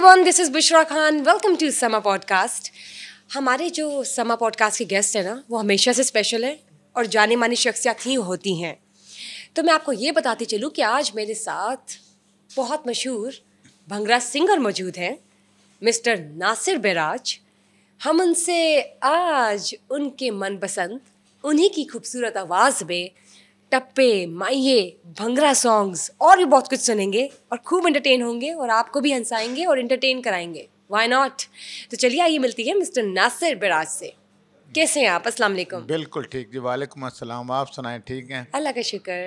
Everyone this is Bushra Khan welcome to Samaa podcast हमारे जो समा पॉडकास्ट के गेस्ट हैं ना वो हमेशा से स्पेशल हैं और जाने मानी शख्सियात ही होती हैं तो मैं आपको ये बताती चलूँ कि आज मेरे साथ बहुत मशहूर भंगड़ा सिंगर मौजूद हैं मिस्टर नासिर बराज हम उनसे आज उनके मनपसंद उन्हीं की खूबसूरत आवाज़ में टप्पे माइये भंगरा सॉन्ग्स और भी बहुत कुछ सुनेंगे और खूब एंटरटेन होंगे और आपको भी हंसाएंगे और एंटरटेन कराएंगे वाई नॉट तो चलिए आइए मिलती है मिस्टर नासिर बिराज से कैसे हैं आप अस्सलाम वालेकुम बिल्कुल ठीक जी वालेकुम अस्सलाम आप सुनाए ठीक हैं अल्लाह का शुक्र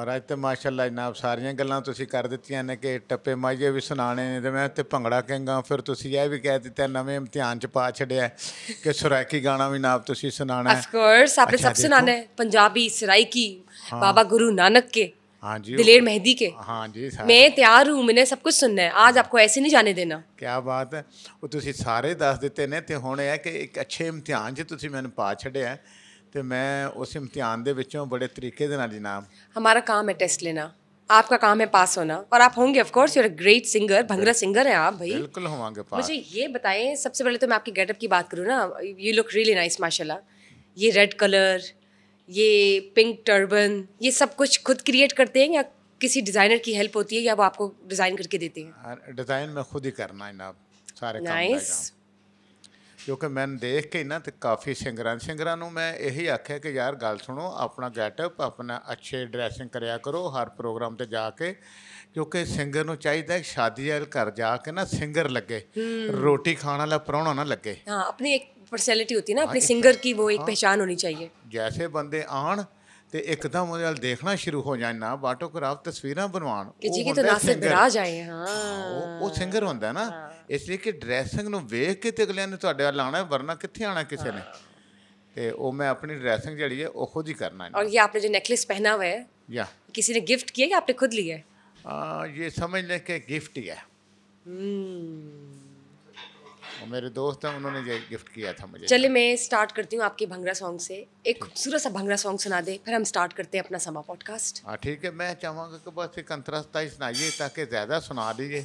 और ਅੱਜ तो ਮਾਸ਼ਾਅੱਲਾ जनाब सारिया ਗੱਲਾਂ कर ਕਰ ने कि टप्पे माइए भी सुनाने ਸੁਣਾਣੇ मैं ਤੇ भंगड़ा कहंगा फिर तुम यह भी कह दिता नवे इम्तिहान च पा छड़े कि ਛੜਿਆ ਕਿ भी ਗਾਣਾ ਵੀ ਨਾਬ ਤੁਸੀਂ ਸੁਣਾਣਾ ਹੈ ਆਫ ਕੋਰਸ ਆਪੇ हाँ। बाबा गुरु नानक के हाँ जी दिलेर मेहदी के हाँ जी मैं तैयार हूँ मैंने सब कुछ सुनना है आज आपको ऐसे नहीं जाने देना क्या बात है वो ਤੁਸੀਂ ਸਾਰੇ ਦੱਸ ਦਿੱਤੇ ਨੇ ਤੇ ਹੁਣ ਇਹ ਹੈ ਕਿ ਇੱਕ ਅੱਛੇ ਇਮਤਿਹਾਨ 'ਚ ਤੁਸੀਂ ਮੈਨੂੰ ਪਾ ਛੱਡਿਆ ਤੇ ਮੈਂ ਉਸ ਇਮਤਿਹਾਨ ਦੇ ਵਿੱਚੋਂ ਬੜੇ ਤਰੀਕੇ ਦੇ ਨਾਲ ਜਨਾਬ ਹਮਾਰਾ ਕੰਮ आपका काम है पास होना और आप होंगे of course you are great singer bhangra singer है आप भाई बिल्कुल होंगे पास मुझे ये बताएं सबसे पहले तो मैं आपके गेटअप की बात करूँ ना यू लुक रियली नाइस माशाल्लाह ये रेड कलर ये पिंक टर्बन ये सब कुछ खुद क्रिएट करते हैं या किसी डिज़ाइनर की हेल्प होती है या वो आपको डिज़ाइन करके देते हैं डिज़ाइन में खुद ही करना है ना ਸਾਰੇ ਕੰਮ ਦਾ ਕਿਉਂਕਿ ਮੈਂ ਦੇਖ ਕੇ ਨਾ ਤੇ ਕਾਫੀ ਸਿੰਗਰਾਂ ਸਿੰਗਰਾਂ ਨੂੰ ਮੈਂ ਇਹੀ ਆਖਿਆ ਕਿ ਯਾਰ ਗੱਲ ਸੁਣੋ ਆਪਣਾ ਗੈਟਅਪ ਆਪਣਾ ਅੱਛੇ ਡਰੈਸਿੰਗ ਕਰਿਆ ਕਰੋ ਹਰ ਪ੍ਰੋਗਰਾਮ ਤੇ ਜਾ ਕੇ ਕਿਉਂਕਿ ਸਿੰਗਰ ਨੂੰ ਚਾਹੀਦਾ ਹੈ ਸ਼ਾਦੀ ਵਾਲ ਘਰ ਜਾ ਕੇ ਨਾ ਸਿੰਗਰ ਲੱਗੇ ਰੋਟੀ ਖਾਣ ਵਾਲਾ ਪਰੌਣਾ ਨਾ ਲੱਗੇ ਹਾਂ ਆਪਣੀ ਇੱਕ ਪਰਸਨੈਲਿਟੀ ਹੁੰਦੀ ਨਾ ना ਸਿੰਗਰ ਕੀ ਉਹ ਇੱਕ ਪਛਾਣ ਹੋਣੀ ਚਾਹੀਏ ਜੈਸੇ ਬੰਦੇ ਆਣ ਤੇ ਇੱਕਦਮ ਉਹਦੇ ਨਾਲ ਦੇਖਣਾ ਸ਼ੁਰੂ ਹੋ ਜਾਏ ਨਾ ਬਾਟੋਗ੍ਰਾਫ ਤਸਵੀਰਾਂ ਬਣਵਾਣ ਕਿ ਜੀ ਕਿ ਤਾਂ ਨਾਸਰ ਗਰਾ ਜਾਏ ਹਾਂ ਉਹ ਸਿੰਗਰ ਹੁੰਦਾ ਹੈ ਨਾ ਇਸ ਲਈ ਕਿ ਡਰੈਸਿੰਗ ਨੂੰ ਵੇਖ ਕੇ ਤੇ ਅਗਲਿਆਂ ਨੇ ਤੁਹਾਡੇ ਵੱਲ ਆਣਾ ਵਰਨਾ ਕਿੱਥੇ ਆਣਾ ਕਿਸੇ ਨੇ ਤੇ ਉਹ ਮੈਂ ਆਪਣੀ ਡਰੈਸਿੰਗ ਜਿਹੜੀ ਹੈ ਉਹ ਖੁਦ ਹੀ ਕਰਨਾ ਹੈ ਔਰ ਇਹ ਆਪਨੇ ਜੋ ਨੈਕਲੇਸ ਪਹਿਨਾ ਹੋਇਆ ਹੈ ਯਾ ਕਿਸੇ ਨੇ ਗਿਫਟ ਕੀਤਾ ਹੈ ਕਿ ਆਪਨੇ ਖੁਦ ਲਿਆ ਹੈ ਆ ਇਹ ਸਮਝ ਲੈ लें ਗਿਫਟ ਹੀ ਹੈ ਹੂੰ और मेरे दोस्त हैं उन्होंने ये गिफ्ट किया था मुझे चलिए मैं स्टार्ट करती हूँ आपके भंगरा सॉन्ग से एक खूबसूरत सा भंगरा सॉन्ग सुना दे फिर हम स्टार्ट करते हैं अपना समा पॉडकास्ट हाँ ठीक है मैं चाहूँगा कि बस एक अंतरस्ता ही सुनाइए ताकि ज़्यादा सुना दीजिए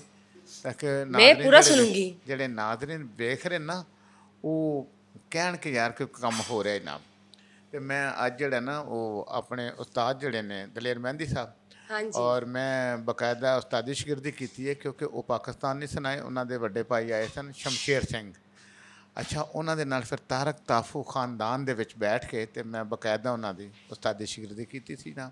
ताकि मैं पूरा सुनूंगी जेडे ਜਿਹੜੇ देख रहे ना वो कह के यार ਯਾਰ कम हो रहा है ना ਤੇ ਮੈਂ ਅੱਜ ਜਿਹੜਾ ਨਾ ਉਹ ਆਪਣੇ ਉਸਤਾਦ ਜਿਹੜੇ ਨੇ ਦਲੇਰ ਮਹਿੰਦੀ ਸਾਹਿਬ ਹਾਂਜੀ ਔਰ ਮੈਂ ਬਕਾਇਦਾ ਉਸਤਾਦੀ ਸ਼ਗਿਰਦੀ ਕੀਤੀ ਹੈ ਕਿਉਂਕਿ ਉਹ ਪਾਕਿਸਤਾਨੀ ਸਨਾਏ ਉਹਨਾਂ ਦੇ ਵੱਡੇ ਭਾਈ ਆਏ ਸਨ ਸ਼ਮਸ਼ੇਰ ਸਿੰਘ ਅੱਛਾ ਉਹਨਾਂ ਦੇ ਨਾਲ ਫਿਰ ਤਾਰਕ ਤਾਫੂ ਖਾਨਦਾਨ ਦੇ ਵਿੱਚ ਬੈਠ ਕੇ ਤੇ ਮੈਂ ਬਕਾਇਦਾ ਉਹਨਾਂ ਦੀ ਉਸਤਾਦੀ ਸ਼ਗਿਰਦੀ ਕੀਤੀ ਸੀ ਨਾ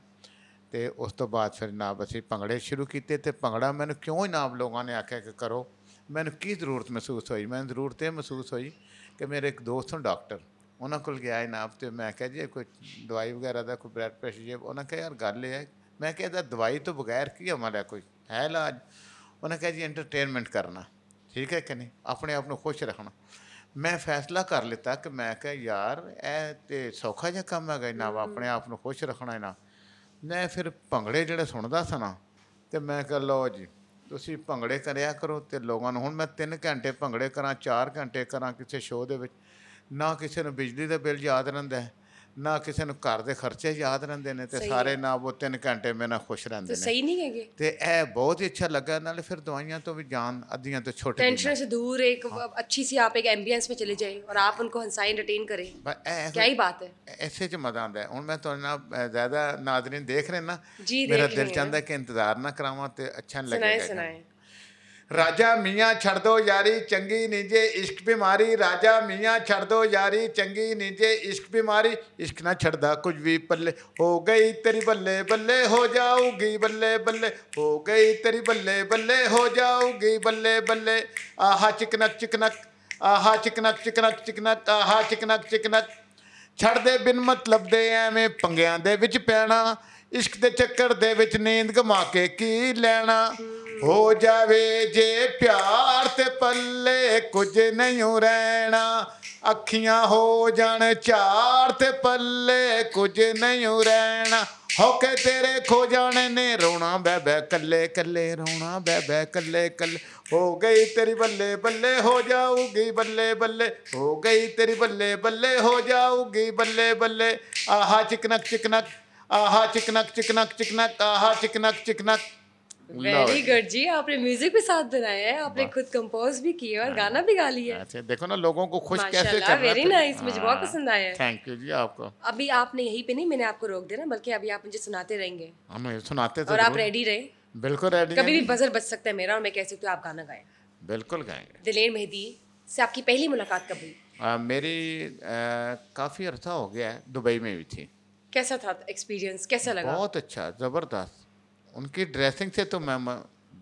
ਤੇ ਉਸ ਤੋਂ ਬਾਅਦ ਫਿਰ ਨਾਬ ਅਸੀਂ ਪੰਗੜੇ ਸ਼ੁਰੂ ਕੀਤੇ ਤੇ ਪੰਗੜਾ ਮੈਨੂੰ ਕਿਉਂ ਹੀ ਨਾ ਲੋਕਾਂ ਨੇ ਆਖਿਆ ਕਿ ਕਰੋ ਮੈਨੂੰ ਕੀ ਜ਼ਰੂਰਤ ਮਹਿਸੂਸ ਹੋਈ ਮੈਨੂੰ ਜ਼ਰੂਰਤ ਇਹ ਮਹਿਸੂਸ ਹੋਈ ਕਿ ਮੇਰੇ ਇੱਕ ਦੋਸਤ ਨੂੰ ਡਾਕਟਰ ਉਹਨਾਂ ਕੋਲ ਗਿਆ ਇਨਾਮ ਤੇ ਮੈਂ ਕਿਹਾ ਜੀ ਕੋਈ ਦਵਾਈ ਵਗੈਰਾ ਦਾ ਕੋਈ ਬਲੱਡ ਪ੍ਰੈਸ਼ਰ ਜੇ ਉਹਨਾਂ ਕਿਹਾ ਯਾਰ ਗੱਲ ਇਹ ਹੈ ਮੈਂ ਕਿਹਾ ਇਹਦਾ ਦਵਾਈ ਤੋਂ ਬਗੈਰ ਕੀ ਹਮਾਰਾ ਕੋਈ ਹੈ ਇਲਾਜ ਉਹਨੇ ਕਿਹਾ ਜੀ ਐਂਟਰਟੇਨਮੈਂਟ ਕਰਨਾ ਠੀਕ ਹੈ ਕਿ ਨਹੀਂ ਆਪਣੇ ਆਪ ਨੂੰ ਖੁਸ਼ ਰੱਖਣਾ ਮੈਂ ਫੈਸਲਾ ਕਰ ਲਿੱਤਾ ਕਿ ਮੈਂ ਕਿਹਾ ਯਾਰ ਇਹ ਤੇ ਸੌਖਾ ਜਿਹਾ ਕੰਮ ਹੈਗਾ ਨਾ ਆਪਣੇ ਆਪ ਨੂੰ ਖੁਸ਼ ਰੱਖਣਾ ਇਹਨਾਂ ਮੈਂ ਫਿਰ ਭੰਗੜੇ ਜਿਹੜੇ ਸੁਣਦਾ ਸਨਾ ਤੇ ਮੈਂ ਕਿਹਾ ਲਓ ਜੀ ਤੁਸੀਂ ਭੰਗੜੇ ਕਰਿਆ ਕਰੋ ਤੇ ਲੋਕਾਂ ਨੂੰ ਹੁਣ ਮੈਂ 3 ਘੰਟੇ ਭੰਗੜੇ ਕਰਾਂ 4 ਘੰਟੇ ਕਰਾਂ ਕਿਸੇ ਸ਼ੋਅ ਦੇ ਵਿੱਚ ਨਾ ਕਿਸੇ ਨੂੰ ਬਿਜਲੀ ਦਾ ਬਿੱਲ ਯਾਦ ਰਹਿੰਦਾ ਹੈ ਨਾ ਕਿਸੇ ਨੂੰ ਘਰ ਦੇ ਖਰਚੇ ਯਾਦ ਰਹਿੰਦੇ ਨੇ ਤੇ ਸਾਰੇ ਨਾ ਉਹ 3 ਘੰਟੇ ਮੇਰੇ ਨਾਲ ਖੁਸ਼ ਰਹਿੰਦੇ ਨੇ ਸਹੀ ਨਹੀਂ ਹੈਗੇ ਤੇ ਇਹ ਬਹੁਤ ਹੀ ਅੱਛਾ ਲੱਗਾ ਨਾਲੇ ਫਿਰ ਦਵਾਈਆਂ ਤੋਂ ਵੀ ਜਾਨ ਅੱਧੀਆਂ ਤੋਂ ਛੋਟੇ ਟੈਨਸ਼ਨ से ਦੂਰ ਇੱਕ ਅੱਛੀ ਸੀ ਆਪ ਇੱਕ ਐਂਬੀਅੰਸ ਵਿੱਚ ਚਲੇ जाए ਔਰ ਆਪ उनको ਹੰਸਾਈ एंटरटेन ਕਰੇ ਕੀ ਹੀ ਬਾਤ ਹੈ ਐਸੇ ਚ ਮਜ਼ਾ आंदा ਹੈ ਹੁਣ ਮੈਂ ਤੁਹਾਡੇ ਨਾਲ ਜ਼ਿਆਦਾ ਨਾਜ਼ਰੀਨ ਦੇਖ ਰਹੇ ਨਾ ਮੇਰਾ ਦਿਲ ਚਾਹੁੰਦਾ ਕਿ ਇੰਤਜ਼ਾਰ ਨਾ ਕਰਾਵਾਂ ਤੇ ਅੱਛਾ ਲੱਗੇਗਾ ਸੁਣਾਏ ਸੁਣਾਏ ਰਾਜਾ ਮੀਆਂ ਛੱਡ ਦੋ ਯਾਰੀ ਚੰਗੀ ਨਹੀਂ ਜੇ ਇਸ਼ਕ ਬਿਮਾਰੀ ਰਾਜਾ ਮੀਆਂ ਛੱਡ ਦੋ ਯਾਰੀ ਚੰਗੀ ਨਹੀਂ ਜੇ ਇਸ਼ਕ ਬਿਮਾਰੀ ਇਸ਼ਕ ਨਾ ਛੱਡਦਾ ਕੁਝ ਵੀ ਪੱਲੇ ਹੋ ਗਈ ਤੇਰੀ ਬੱਲੇ ਬੱਲੇ ਹੋ ਜਾਊਗੀ ਬੱਲੇ ਬੱਲੇ ਹੋ ਗਈ ਤੇਰੀ ਬੱਲੇ ਬੱਲੇ ਹੋ ਜਾਊਗੀ ਬੱਲੇ ਬੱਲੇ ਆਹਾ ਚਿਕਨਕ ਚਿਕਨਕ ਆਹਾ ਚਿਕਨਕ ਚਿਕਨਕ ਚਿਕਨਕ ਆਹਾ ਚਿਕਨਕ ਚਿਕਨਕ ਛੱਡਦੇ ਬਿਨ ਮਤਲਬ ਦੇ ਐਵੇਂ ਪੰਗਿਆਂ ਦੇ ਵਿੱਚ ਪੈਣਾ ਇਸ਼ਕ ਦੇ ਚੱਕਰ ਦੇ ਵਿੱਚ ਨੀਂਦ ਘਮਾ ਕੇ ਕੀ ਲੈਣਾ ਹੋ ਜਾਵੇ ਜੇ ਪਿਆਰ ਤੇ ਪੱਲੇ ਕੁਝ ਨਹੀਂ ਰਹਿਣਾ ਅੱਖੀਆਂ ਹੋ ਜਾਣ ਚਾਰ ਤੇ ਪੱਲੇ ਕੁਝ ਨਹੀਂ ਰਹਿਣਾ ਹੋ ਕੇ ਤੇਰੇ ਖੋ ਜਾਣੇ ਨੇ ਰੋਣਾ ਬੈ ਬੈ ਕੱਲੇ ਕੱਲੇ ਰੋਣਾ ਬੈ ਬੈ ਕੱਲੇ ਕੱਲੇ ਹੋ ਗਈ ਤੇਰੀ ਬੱਲੇ ਬੱਲੇ ਹੋ ਜਾਊਗੀ ਬੱਲੇ ਬੱਲੇ ਹੋ ਗਈ ਤੇਰੀ ਬੱਲੇ ਬੱਲੇ ਹੋ ਜਾਊਗੀ ਬੱਲੇ ਬੱਲੇ ਆਹਾ ਚਿਕਨਕ ਚਿਕਨਕ ਆਹਾ ਚਿਕਨਕ ਚਿਕਨਕ ਚਿਕਨਕ ਆਹਾ ਚਿਕਨਕ ਚਿਕਨਕ वेरी गुड जी आपने म्यूजिक भी साथ बनाया है आपने खुद कंपोज भी किया और हाँ। गाना भी गा लिया है देखो ना लोगों को खुश कैसे करना वेरी नाइस तो- मुझे बहुत हाँ। पसंद आया थैंक यू जी आपको अभी आपने यहीं पे नहीं मैंने आपको रोक देना बल्कि अभी आप मुझे सुनाते रहेंगे हमें हाँ, सुनाते और आप रेडी रहे बिल्कुल रेडी कभी भी बजर बच सकता है मेरा और मैं कह सकती हूँ आप गाना गाए बिल्कुल गाएंगे दिलेर मेहदी से आपकी पहली मुलाकात कब हुई मेरी काफ़ी अरसा हो गया है दुबई में भी थी कैसा था एक्सपीरियंस कैसा लगा बहुत अच्छा ज़बरदस्त उनकी ड्रेसिंग से तो मैं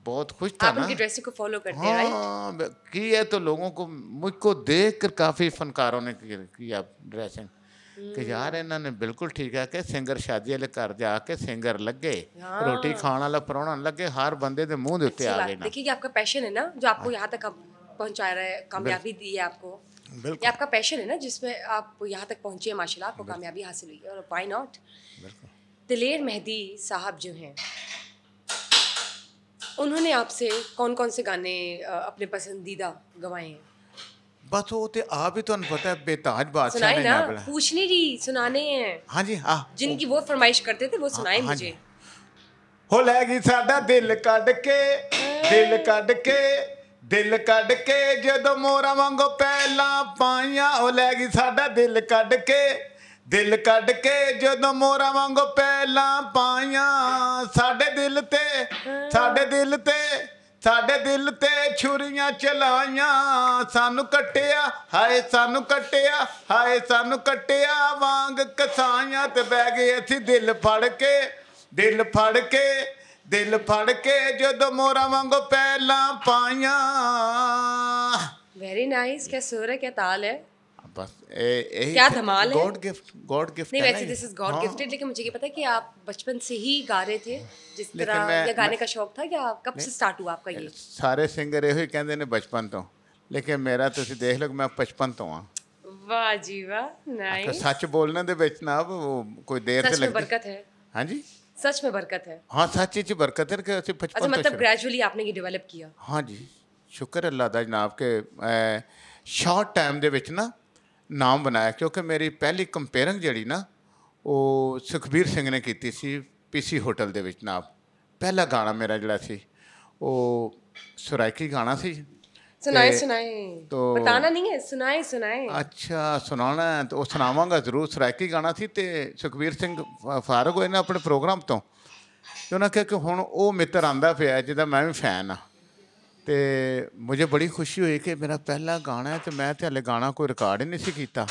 बहुत खुश था ना ड्रेसिंग को फॉलो करते हाँ, राइट की तो लोगों को मुझको देख कर काफ़ी फनकारों ने किया ड्रेसिंग कि हम्म। यार इन्होंने बिल्कुल ठीक है कि सिंगर शादी वाले घर जाके सिंगर लगे हाँ। रोटी खाने वाला परौना लगे हर बंदे के मुंह उत्ते आ गए देखिए आपका पैशन है ना जो आपको हाँ। यहाँ तक पहुँचा रहा है कामयाबी दी है आपको ये आपका पैशन है ना जिसमें आप यहाँ तक पहुँचे माशाल्लाह आपको कामयाबी हासिल हुई है और वाई नॉट दिलेर मेहदी साहब जो हैं उन्होंने आपसे कौन कौन से गाने अपने पसंदीदा गवाए हैं बस वो ते आ भी तो, तो पता है बेताज बात सुनाए ना पूछने जी सुनाने हैं हाँ जी हाँ जिनकी वो फरमाइश करते थे वो हाँ, सुनाए हाँ, मुझे हो लैगी साडा दिल कट के दिल कट के ਦਿਲ ਕੱਢ ਕੇ ਜਦੋਂ ਮੋਰਾ ਵਾਂਗੋ ਪਹਿਲਾਂ ਪਾਈਆਂ ਉਹ ਲੈ ਗਈ ਸਾਡਾ ਦਿਲ ਕੱਢ ਦਿਲ ਕੱਢ ਕੇ ਜਦੋਂ ਮੋਰਾ ਵਾਂਗ ਪਹਿਲਾਂ ਪਾਇਆ ਸਾਡੇ ਦਿਲ ਤੇ ਸਾਡੇ ਦਿਲ ਤੇ ਸਾਡੇ ਦਿਲ ਤੇ ਛੁਰੀਆਂ ਚਲਾਈਆਂ ਸਾਨੂੰ ਕੱਟਿਆ ਹਾਏ ਸਾਨੂੰ ਕੱਟਿਆ ਹਾਏ ਸਾਨੂੰ ਕੱਟਿਆ ਵਾਂਗ ਕਸਾਈਆਂ ਤੇ ਬਹਿ ਗਏ ਅਸੀਂ ਦਿਲ ਫੜ ਕੇ ਦਿਲ ਫੜ ਕੇ ਦਿਲ ਫੜ ਕੇ ਜਦੋਂ ਮੋਰਾ ਵਾਂਗ ਪਹਿਲਾਂ ਪਾਈਆਂ ਵੈਰੀ ਨਾਈਸ ਕਿਆ ਸੁਰ ਹੈ ਕਿਆ ਤਾਲ ਹੈ बस क्या धमाल है गॉड गिफ्ट गॉड गिफ्ट नहीं वैसे दिस इज गॉड गिफ्टेड लेकिन मुझे ये पता है कि आप बचपन से ही गा रहे थे जिस तरह या गाने का शौक था या कब से स्टार्ट हुआ आपका ये ਸਾਰੇ ਸਿੰਗਰ ਇਹੋ ਹੀ ਕਹਿੰਦੇ ਨੇ ਬਚਪਨ ਤੋਂ ਲੇਕਿਨ ਮੇਰਾ ਤੁਸੀਂ ਦੇਖ ਲਓ ਮੈਂ ਬਚਪਨ ਤੋਂ ਆ ਵਾਹ ਜੀ ਵਾਹ ਨਾਈਸ ਸੱਚ ਬੋਲਣ ਦੇ ਵਿੱਚ ਨਾ ਕੋਈ ਦੇਰ ਤੇ ਲੱਗਦੀ ਬਰਕਤ ਹੈ ਹਾਂਜੀ ਸੱਚ में बरकत है हाँ सच ਵਿੱਚ ਬਰਕਤ ਹੈ ਕਿ ਅਸੀਂ ਬਚਪਨ ਤੋਂ ਮਤਲਬ ਗ੍ਰੈਜੂਅਲੀ ਆਪਨੇ ਇਹ ਡਿਵੈਲਪ ਕੀਤਾ ਹਾਂਜੀ ਸ਼ੁਕਰ ਅੱਲਾ ਦਾ ਜਨਾਬ ਕਿ ਸ਼ਾਰਟ ਟਾਈਮ ਦੇ ਵਿੱਚ ਨਾ ਨਾਮ ਬਣਾਇਆ ਕਿਉਂਕਿ ਮੇਰੀ ਪਹਿਲੀ ਕੰਪੇਰਿੰਗ ਜਿਹੜੀ ਨਾ ਉਹ ਸੁਖਬੀਰ ਸਿੰਘ ਨੇ ਕੀਤੀ ਸੀ ਪੀਸੀ ਹੋਟਲ ਦੇ ਵਿੱਚ ਨਾ ਪਹਿਲਾ ਗਾਣਾ ਮੇਰਾ ਜਿਹੜਾ ਸੀ ਉਹ ਸੁਰਾਇਕੀ ਗਾਣਾ ਸੀ ਸੁਣਾਈ ਸੁਣਾਈ ਬਤਾਣਾ ਬਤਾਨਾ ਨਹੀਂ ਹੈ ਸੁਣਾਈ ਸੁਣਾਈ ਅੱਛਾ ਸੁਣਾਉਣਾ ਤਾਂ ਉਹ ਸੁਣਾਵਾਂਗਾ ਜ਼ਰੂਰ ਸਰਾਇਕੀ ਗਾਣਾ ਸੀ ਤੇ ਸੁਖਬੀਰ ਸਿੰਘ ਫਾਰਗ ਹੋਏ ਨੇ ਆਪਣੇ ਪ੍ਰੋਗਰਾਮ ਤੋਂ ਤੇ ਉਹਨਾਂ ਕਿਹਾ ਕਿ ਹੁਣ ਉਹ ਮਿੱਤਰ ਆਂਦਾ ਪਿਆ ਜਿਹਦਾ ਮੈਂ ਵੀ ਫੈਨ ਆ ਤੇ ਮੈਨੂੰ ਬੜੀ ਖੁਸ਼ੀ ਹੋਈ ਕਿ ਮੇਰਾ ਪਹਿਲਾ ਗਾਣਾ ਹੈ ਤੇ ਮੈਂ ਤੇ ਹਲੇ ਗਾਣਾ ਕੋਈ ਰਿਕਾਰਡ ਹੀ ਨਹੀਂ ਸੀ ਕੀਤਾ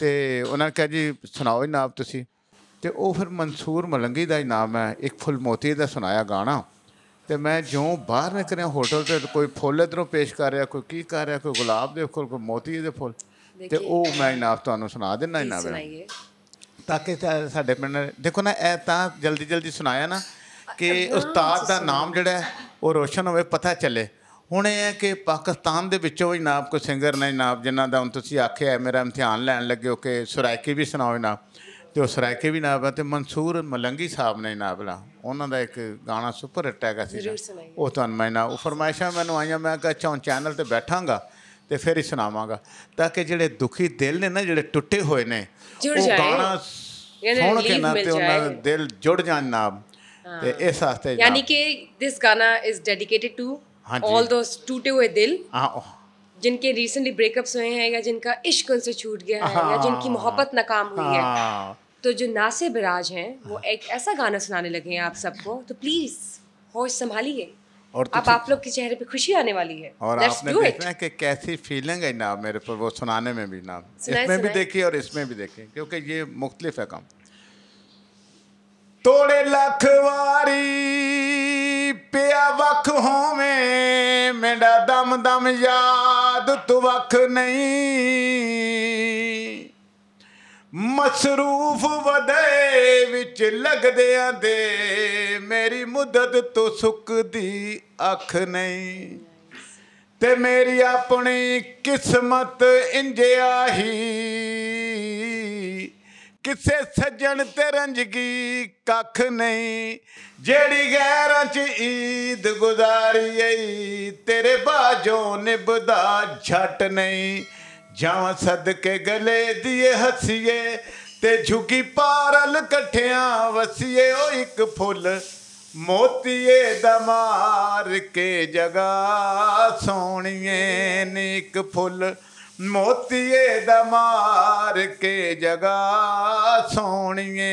ਤੇ ਉਹਨਾਂ ਨੇ ਕਿਹਾ ਜੀ ਸੁਣਾਓ ਜਨਾਬ ਤੁਸੀਂ ਤੇ ਉਹ ਫਿਰ ਮਨਸੂਰ ਮਲੰਗੀ ਦਾ ਹੀ ਨਾਮ ਹੈ ਇੱਕ ਫੁੱਲ ਮੋਤੀ ਦਾ ਸੁਣਾਇਆ ਗਾਣਾ ਤੇ ਮੈਂ ਜਿਉਂ ਬਾਹਰ ਨਿਕਲਿਆ ਹੋਟਲ ਤੇ ਕੋਈ ਫੁੱਲ ਇਧਰੋਂ ਪੇਸ਼ ਕਰ ਰਿਹਾ ਕੋਈ ਕੀ ਕਰ ਰਿਹਾ ਕੋਈ ਗੁਲਾਬ ਦੇ ਫੁੱਲ ਕੋਈ ਮੋਤੀ ਦੇ ਫੁੱਲ ਤੇ ਉਹ ਮੈਂ ਇਨਾਮ ਤੁਹਾਨੂੰ ਸੁਣਾ ਦਿੰਦਾ ਇਨਾਮ ਤਾਂ ਕਿ ਸਾਡੇ ਪਿੰਡ ਦੇਖੋ ਨਾ ਇਹ ਤਾਂ ਜਲਦੀ ਜਲਦੀ ਸੁਣਾਇਆ ਨਾ ਕਿ ਉਸਤਾਦ ਦਾ ਨਾਮ ਜਿਹੜਾ ਹੈ ਉਹ ਰੋਸ਼ਨ ਹੋਵੇ ਪਤਾ ਚੱਲੇ ਹੁਣ ਇਹ ਹੈ ਕਿ ਪਾਕਿਸਤਾਨ ਦੇ ਵਿੱਚੋਂ ਵੀ ਨਾਮ ਕੋਈ ਸਿੰਗਰ ਨੇ ਜਨਾਬ ਜਿਨ੍ਹਾਂ ਦਾ ਹੁਣ ਤੁਸੀਂ ਆਖਿਆ ਮੇਰਾ ਇਮਤਿਹਾਨ ਲੈਣ ਲੱਗੇ ਹੋ ਕਿ ਸਰਾਇਕੇ ਵੀ ਸੁਣਾਓ ਨਾ ਤੇ ਉਹ ਸਰਾਇਕੇ ਵੀ ਨਾਮ ਤੇ ਮਨਸੂਰ ਮਲੰਗੀ ਸਾਹਿਬ ਨੇ ਜਨਾਬ ਲਾ ਉਹਨਾਂ ਦਾ ਇੱਕ ਗਾਣਾ ਸੁਪਰ ਹਿੱਟ ਹੈਗਾ ਸੀ ਉਹ ਤੁਹਾਨੂੰ ਮੈਂ ਨਾ ਉਹ ਫਰਮਾਇਸ਼ਾਂ ਮੈਨੂੰ ਆਈਆਂ ਮੈਂ ਕਿਹਾ ਚੌਂ ਚੈਨਲ ਤੇ ਬੈਠਾਂਗਾ ਤੇ ਫਿਰ ਹੀ ਸੁਣਾਵਾਂਗਾ ਤਾਂ ਕਿ ਜਿਹੜੇ ਦੁਖੀ ਦਿਲ ਨੇ ਨਾ ਜਿਹੜੇ ਟੁੱਟੇ ਹੋਏ ਨੇ ਉਹ ਗਾਣਾ ਸੁਣ ਕੇ ਨਾ ਤੇ ਉਹਨਾਂ ਦਾ ਦਿਲ ਜੁੜ ਜਾਣ ਨਾ हाँ। ते तो एह् यानी कि दिस गाना is dedicated to all those टूटे हुए दिल हाँ, जिनके रिसेंटली ब्रेकअप्स हुए हैं या जिनका इश्क उनसे छूट गया है या हाँ। जिनकी मोहब्बत नाकाम हुई है तो जो नासे बिराज हैं वो एक ऐसा गाना सुनाने लगे हैं आप सबको तो प्लीज होश संभालिए और तो अब आप लोग के चेहरे पे खुशी आने वाली है और आपने देखना है कि कैसी फीलिंग है ना मेरे पर वो सुनाने में भी ना इसमें भी देखिए और इसमें भी देखिए क्योंकि ये मुख्तलिफ है काम ਤੋੜੇ ਲੱਖ ਵਾਰੀ ਪਿਆ ਵਖ ਹੋਵੇਂ ਮੇਰਾ ਦਮ ਦਮ ਯਾਦ ਤੂੰ ਵਖ ਨਹੀਂ ਮਸਰੂਫ ਵਦੇ ਵਿੱਚ ਲੱਗਦਿਆਂ ਦੇ ਮੇਰੀ ਮੁੱਦਤ ਤੋਂ ਸੁੱਕਦੀ ਅੱਖ ਨਹੀਂ ਤੇ ਮੇਰੀ ਆਪਣੀ ਕਿਸਮਤ ਇੰਜਿਆ ਹੀ ਕਿਸੇ ਸੱਜਣ ਤੇ ਰੰਜਗੀ ਕੱਖ ਨਹੀਂ ਜਿਹੜੀ ਗੈਰਾਂ ਚ ਈਦ ਗੁਜ਼ਾਰੀ ਤੇਰੇ ਬਾਜੋਂ ਨਿਬਦਾ ਝਟ ਨਹੀਂ ਜਾਂ ਸਦਕੇ ਗਲੇ ਦੀਏ ਹਸੀਏ ਤੇ ਝੁਕੀ ਪਾਰਲ ਇਕੱਠਿਆਂ ਵਸੀਏ ਉਹ ਇੱਕ ਫੁੱਲ ਮੋਤੀਏ ਦਮਾਰ ਕੇ ਜਗਾ ਸੋਣੀਏ ਨੀ ਇੱਕ ਫੁੱਲ ਮੋਤੀਏ ਦਾ ਮਾਰ ਕੇ ਜਗਾ ਸੋਣੀਏ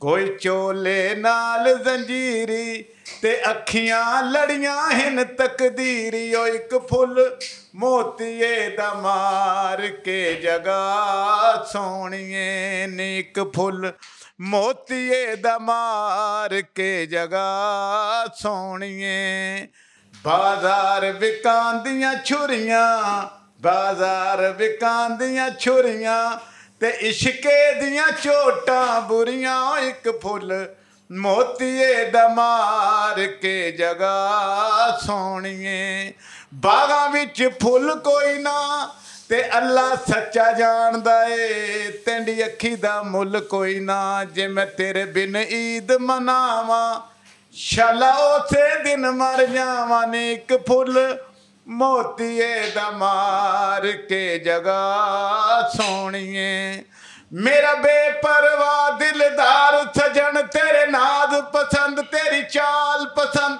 ਕੋਈ ਚੋਲੇ ਨਾਲ ਜ਼ੰਜੀਰੀ ਤੇ ਅੱਖੀਆਂ ਲੜੀਆਂ ਹਨ ਤਕਦੀਰੀ ਓ ਇੱਕ ਫੁੱਲ ਮੋਤੀਏ ਦਾ ਮਾਰ ਕੇ ਜਗਾ ਸੋਣੀਏ ਨੇ ਇੱਕ ਫੁੱਲ ਮੋਤੀਏ ਦਾ ਮਾਰ ਕੇ ਜਗਾ ਸੋਣੀਏ ਬਾਜ਼ਾਰ ਵਿਕਾਂਦੀਆਂ ਛੁਰੀਆਂ ਬਾਜ਼ਾਰ ਦੀਆਂ ਛੁਰੀਆਂ ਤੇ ਇਸ਼ਕੇ ਦੀਆਂ ਝੋਟਾਂ ਬੁਰੀਆਂ ਇੱਕ ਫੁੱਲ ਮੋਤੀਏ ਦਮਾਰ ਕੇ ਜਗਾ ਸੋਣੀਏ ਬਾਗਾਂ ਵਿੱਚ ਫੁੱਲ ਕੋਈ ਨਾ ਤੇ ਅੱਲਾ ਸੱਚਾ ਜਾਣਦਾ ਏ ਟੰਡੀ ਅੱਖੀ ਦਾ ਮੁੱਲ ਕੋਈ ਨਾ ਜੇ ਮੈਂ ਤੇਰੇ ਬਿਨ ਈਦ ਮਨਾਵਾਂ ਸ਼ਲਾ ਉਥੇ ਦਿਨ ਮਰ ਜਾਵਾਂ ਨੇ ਇੱਕ ਫੁੱਲ ਮੋਤੀਏ ਦਾ ਮਾਰ ਕੇ ਜਗਾ ਸੋਣੀਏ ਮੇਰਾ ਬੇਪਰਵਾ ਦਿਲਦਾਰ ਸਜਣ ਤੇਰੇ ਨਾਦ ਪਸੰਦ ਤੇਰੀ ਚਾਲ ਪਸੰਦ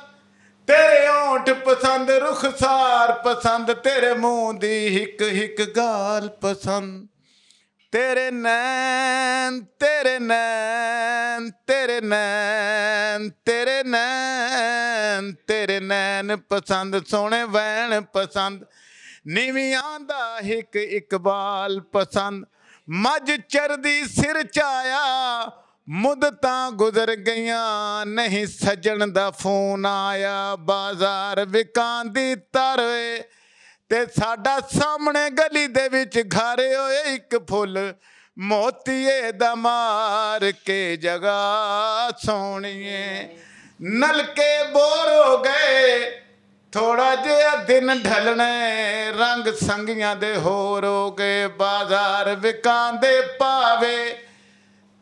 ਤੇਰੇ ਓਂਠ ਪਸੰਦ ਰੁਖਸਾਰ ਪਸੰਦ ਤੇਰੇ ਮੂੰਹ ਦੀ ਹਿੱਕ ਹਿੱਕ ਗਾਲ ਪਸੰਦ ਤੇਰੇ ਨੈਣ ਤੇਰੇ ਨੈਣ ਤੇਰੇ ਨੈਣ ਤੇਰੇ ਨੈਣ ਤੇਰੇ ਨੈਣ ਪਸੰਦ ਸੋਹਣੇ ਵੈਣ ਪਸੰਦ ਨਿਵਿਆਂ ਦਾ ਇੱਕ ਇਕਬਾਲ ਪਸੰਦ ਮੱਝ ਚਰਦੀ ਸਿਰ ਚਾਇਆ ਮੁਦਤਾਂ ਗੁਜ਼ਰ ਗਈਆਂ ਨਹੀਂ ਸਜਣ ਦਾ ਫੋਨ ਆਇਆ ਬਾਜ਼ਾਰ ਵਿਕਾਂਦੀ ਤਰਵੇ ਤੇ ਸਾਡਾ ਸਾਹਮਣੇ ਗਲੀ ਦੇ ਵਿੱਚ ਘਰ ਹੋਏ ਇੱਕ ਫੁੱਲ ਮੋਤੀਏ ਦਾ ਮਾਰ ਕੇ ਜਗਾ ਸੋਣੀਏ ਨਲਕੇ ਬੋਰ ਹੋ ਗਏ ਥੋੜਾ ਜਿਹਾ ਦਿਨ ਢਲਣੇ ਰੰਗ ਸੰਗੀਆਂ ਦੇ ਹੋਰ ਹੋ ਗਏ ਬਾਜ਼ਾਰ ਵਿਕਾਂਦੇ ਪਾਵੇ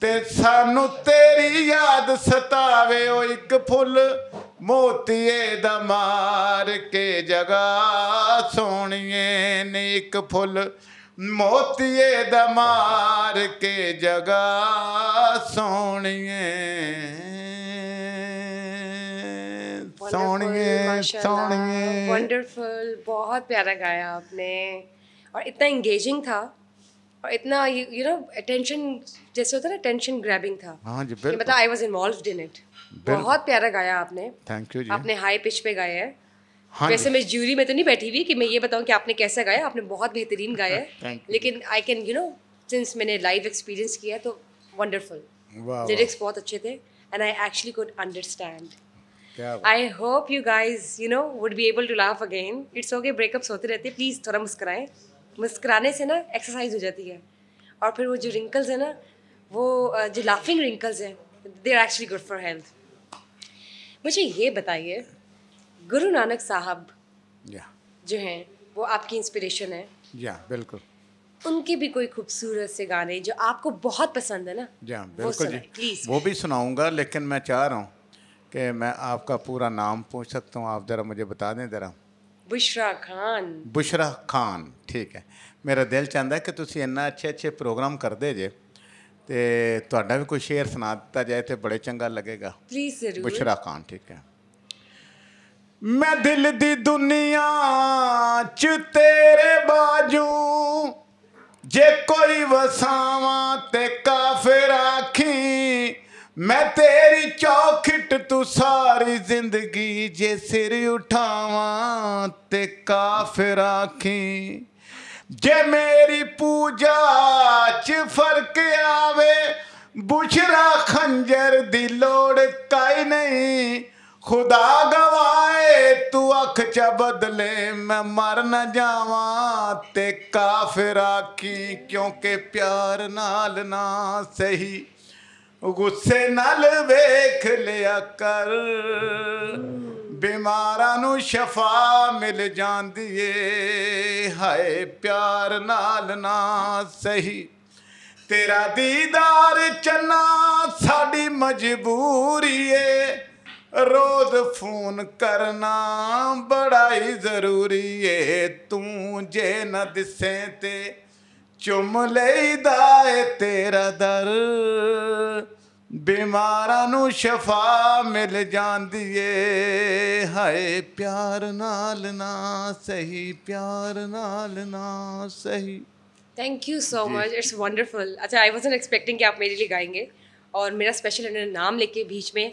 ਤੇ ਸਾਨੂੰ ਤੇਰੀ ਯਾਦ ਸਤਾਵੇ ਉਹ ਇੱਕ ਫੁੱਲ ਮੋਤੀਏ ਦਾ ਮਾਰ ਕੇ ਜਗਾ ਸੋਣੀਏ ਨੇ ਇੱਕ ਫੁੱਲ ਮੋਤੀਏ ਦਾ ਮਾਰ ਕੇ ਜਗਾ ਸੋਣੀਏ ਸੋਣੀਏ ਸੋਣੀਏ ਵੰਡਰਫੁਲ ਬਹੁਤ ਪਿਆਰਾ ਗਾਇਆ ਆਪਨੇ ਔਰ ਇਤਨਾ ਇੰਗੇਜਿੰਗ ਥਾ और इतना यू नो अटेंशन जैसे होता है ना टेंशन ग्रैबिंग था हाँ जी मतलब बिल्कुल मतलब I was involved in it बहुत प्यारा गाया आपने थैंक यू जी आपने हाई पिच पे गाया है हाँ वैसे मैं ज्यूरी में तो नहीं बैठी हुई कि मैं ये बताऊं कि आपने कैसा गाया आपने बहुत बेहतरीन गाया है लेकिन I can you know since मैंने लाइव एक्सपीरियंस किया तो वंडरफुल लिरिक्स बहुत अच्छे थे and I actually could understand I hope you guys you know would be able to laugh again it's okay breakups होते रहते प्लीज़ थोड़ा मुस्कराएं मुस्कराने से ना एक्सरसाइज हो जाती है और फिर वो जो रिंकल्स है ना वो जो लाफिंग रिंकल्स हैं they are actually good for health मुझे ये बताइए गुरु नानक साहब yeah. जो हैं वो आपकी इंस्पिरेशन है या yeah, बिल्कुल उनके भी कोई खूबसूरत से गाने जो आपको बहुत पसंद है ना yeah, बिल्कुल जी वो भी सुनाऊंगा लेकिन मैं चाह रहा हूँ कि मैं आपका पूरा नाम पूछ सकता हूँ आप ज़रा मुझे बता दें ज़रा ਬੁਸ਼ਰਾ ਖਾਨ ਬੁਸ਼ਰਾ ਖਾਨ ਠੀਕ ਹੈ ਮੇਰਾ ਦਿਲ ਚਾਹੁੰਦਾ ਕਿ ਤੁਸੀਂ ਇੰਨਾ ਅੱਛੇ ਅੱਛੇ ਪ੍ਰੋਗਰਾਮ ਕਰਦੇ ਜੇ ਤੇ ਤੁਹਾਡਾ ਵੀ ਕੋਈ ਸ਼ੇਅਰ ਸੁਣਾ ਦਿੱਤਾ ਜਾਏ ਤੇ ਬੜੇ ਚੰਗਾ ਲੱਗੇਗਾ ਪਲੀਜ਼ ਜ਼ਰੂਰ ਬੁਸ਼ਰਾ ਖਾਨ ਠੀਕ ਹੈ ਮੈਂ ਦਿਲ ਦੀ ਦੁਨੀਆ ਚ ਤੇਰੇ ਬਾਜੂ ਜੇ ਕੋਈ ਵਸਾਵਾਂ ਤੇ ਕਾਫਰ ਆਖੀ ਮੈਂ ਤੇਰੀ ਚੌਖਟ ਤੂੰ ਸਾਰੀ ਜ਼ਿੰਦਗੀ ਜੇ ਸਿਰ ਉਠਾਵਾਂ ਤੇ ਕਾਫਰ ਆਖੀ ਜੇ ਮੇਰੀ ਪੂਜਾ 'ਚ ਫਰਕ ਆਵੇ ਬੁਸ਼ਰਾ ਖੰਜਰ ਦੀ ਲੋੜ ਕਾਈ ਨਹੀਂ ਖੁਦਾ ਗਵਾਏ ਤੂੰ ਅੱਖ ਚ ਬਦਲੇ ਮੈਂ ਮਰ ਨਾ ਜਾਵਾਂ ਤੇ ਕਾਫਰ ਆਖੀ ਕਿਉਂਕਿ ਪਿਆਰ ਨਾਲ ਨਾ ਸਹੀ ਗੁੱਸੇ ਨਾਲ ਵੇਖ ਲਿਆ ਕਰ ਬਿਮਾਰਾਂ ਨੂੰ ਸ਼ਫਾ ਮਿਲ ਜਾਂਦੀ ਏ ਹਾਏ ਪਿਆਰ ਨਾਲ ਨਾ ਸਹੀ ਤੇਰਾ ਦੀਦਾਰ ਚੰਨਾ ਸਾਡੀ ਮਜਬੂਰੀ ਏ ਰੋਜ਼ ਫੋਨ ਕਰਨਾ ਬੜਾ ਹੀ ਜ਼ਰੂਰੀ ਏ ਤੂੰ ਜੇ ਨਾ ਦਿਸੇ ਤੇ चुम ले ਏ ਤੇਰਾ ਦਰ ਬਿਮਾਰਾਂ शफा मिल जाती है हाय प्यार नाल ना सही प्यार नाल ना सही thank you so much it's wonderful अच्छा आई वॉजन एक्सपेक्टिंग कि आप मेरे लिए गाएंगे और मेरा स्पेशल इन्होंने नाम लेके बीच में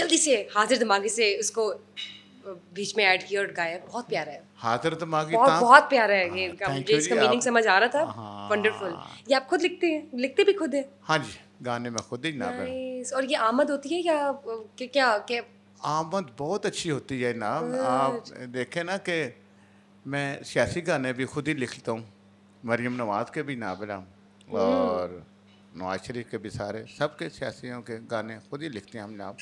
जल्दी से हाजिर दिमागी से उसको बीच में ऐड किया और गाया बहुत प्यारा है हाथरत माँ की बहुत, बहुत प्यारा है ये इनका हाँ, मुझे इसका मीनिंग समझ आ रहा था वंडरफुल हाँ। ये आप खुद लिखते हैं लिखते भी खुद हैं हाँ जी गाने में खुद ही नाम और ये आमद होती है या क्या क्या आमद बहुत अच्छी होती है ना हाँ। आप देखें ना कि मैं सियासी गाने भी खुद ही लिखता हूँ मरियम नवाज के भी नाबला हम्म। और नवाज शरीफ के भी सारे सब के सियासियों के गाने खुद ही लिखते हैं हम नाप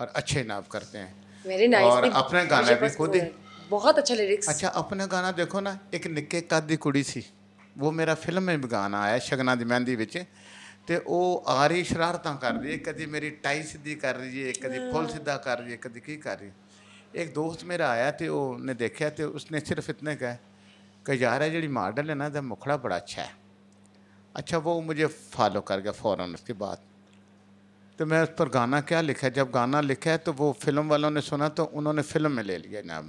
और अच्छे नाप करते हैं ਮੇਰੇ ਨਾਈਸ ਔਰ ਆਪਣੇ ਗਾਣੇ ਵੀ ਖੁਦ ਬਹੁਤ ਅੱਛਾ ਲਿਰਿਕਸ ਅੱਛਾ ਆਪਣਾ ਗਾਣਾ ਦੇਖੋ ਨਾ ਇੱਕ ਨਿੱਕੇ ਕੱਦ ਦੀ ਕੁੜੀ ਸੀ ਉਹ ਮੇਰਾ ਫਿਲਮ ਵਿੱਚ ਗਾਣਾ ਆਇਆ ਸ਼ਗਨਾ ਦੀ ਮਹਿੰਦੀ ਵਿੱਚ ਤੇ ਉਹ ਆ ਰਹੀ ਸ਼ਰਾਰਤਾਂ ਕਰਦੀ ਹੈ ਕਦੀ ਮੇਰੀ ਟਾਈ ਸਿੱਧੀ ਕਰ ਰਹੀ ਹੈ ਕਦੀ ਫੁੱਲ ਸਿੱਧਾ ਕਰ ਰਹੀ ਹੈ ਕਦੀ ਕੀ ਕਰ ਰਹੀ ਇੱਕ ਦੋਸਤ ਮੇਰਾ ਆਇਆ ਤੇ ਉਹਨੇ ਦੇਖਿਆ ਤੇ ਉਸਨੇ ਸਿਰਫ ਇਤਨੇ ਕਹਿ ਕਿ ਯਾਰ ਹੈ ਜਿਹੜੀ ਮਾਡਲ ਹੈ ਨਾ ਦਾ ਮੁਖੜਾ ਬੜਾ ਅੱਛਾ ਹੈ ਅੱਛਾ ਉਹ मुझे ਫਾਲੋ ਕਰ ਗਿਆ ਫੌਰਨ उसके ਬਾਅਦ ਤੇ ਮੈਂ ਉਸ ਪਰ ਗਾਣਾ क्या ਲਿਖਿਆ जब ਗਾਣਾ ਲਿਖਿਆ ਤਾਂ ਉਹ ਫਿਲਮ ਵਾਲਿਆਂ ਨੇ ਸੁਣਾ ਤਾਂ ਉਹਨਾਂ ਨੇ ਫਿਲਮ ਮੇ ਲੈ ਲਿਆ जनाब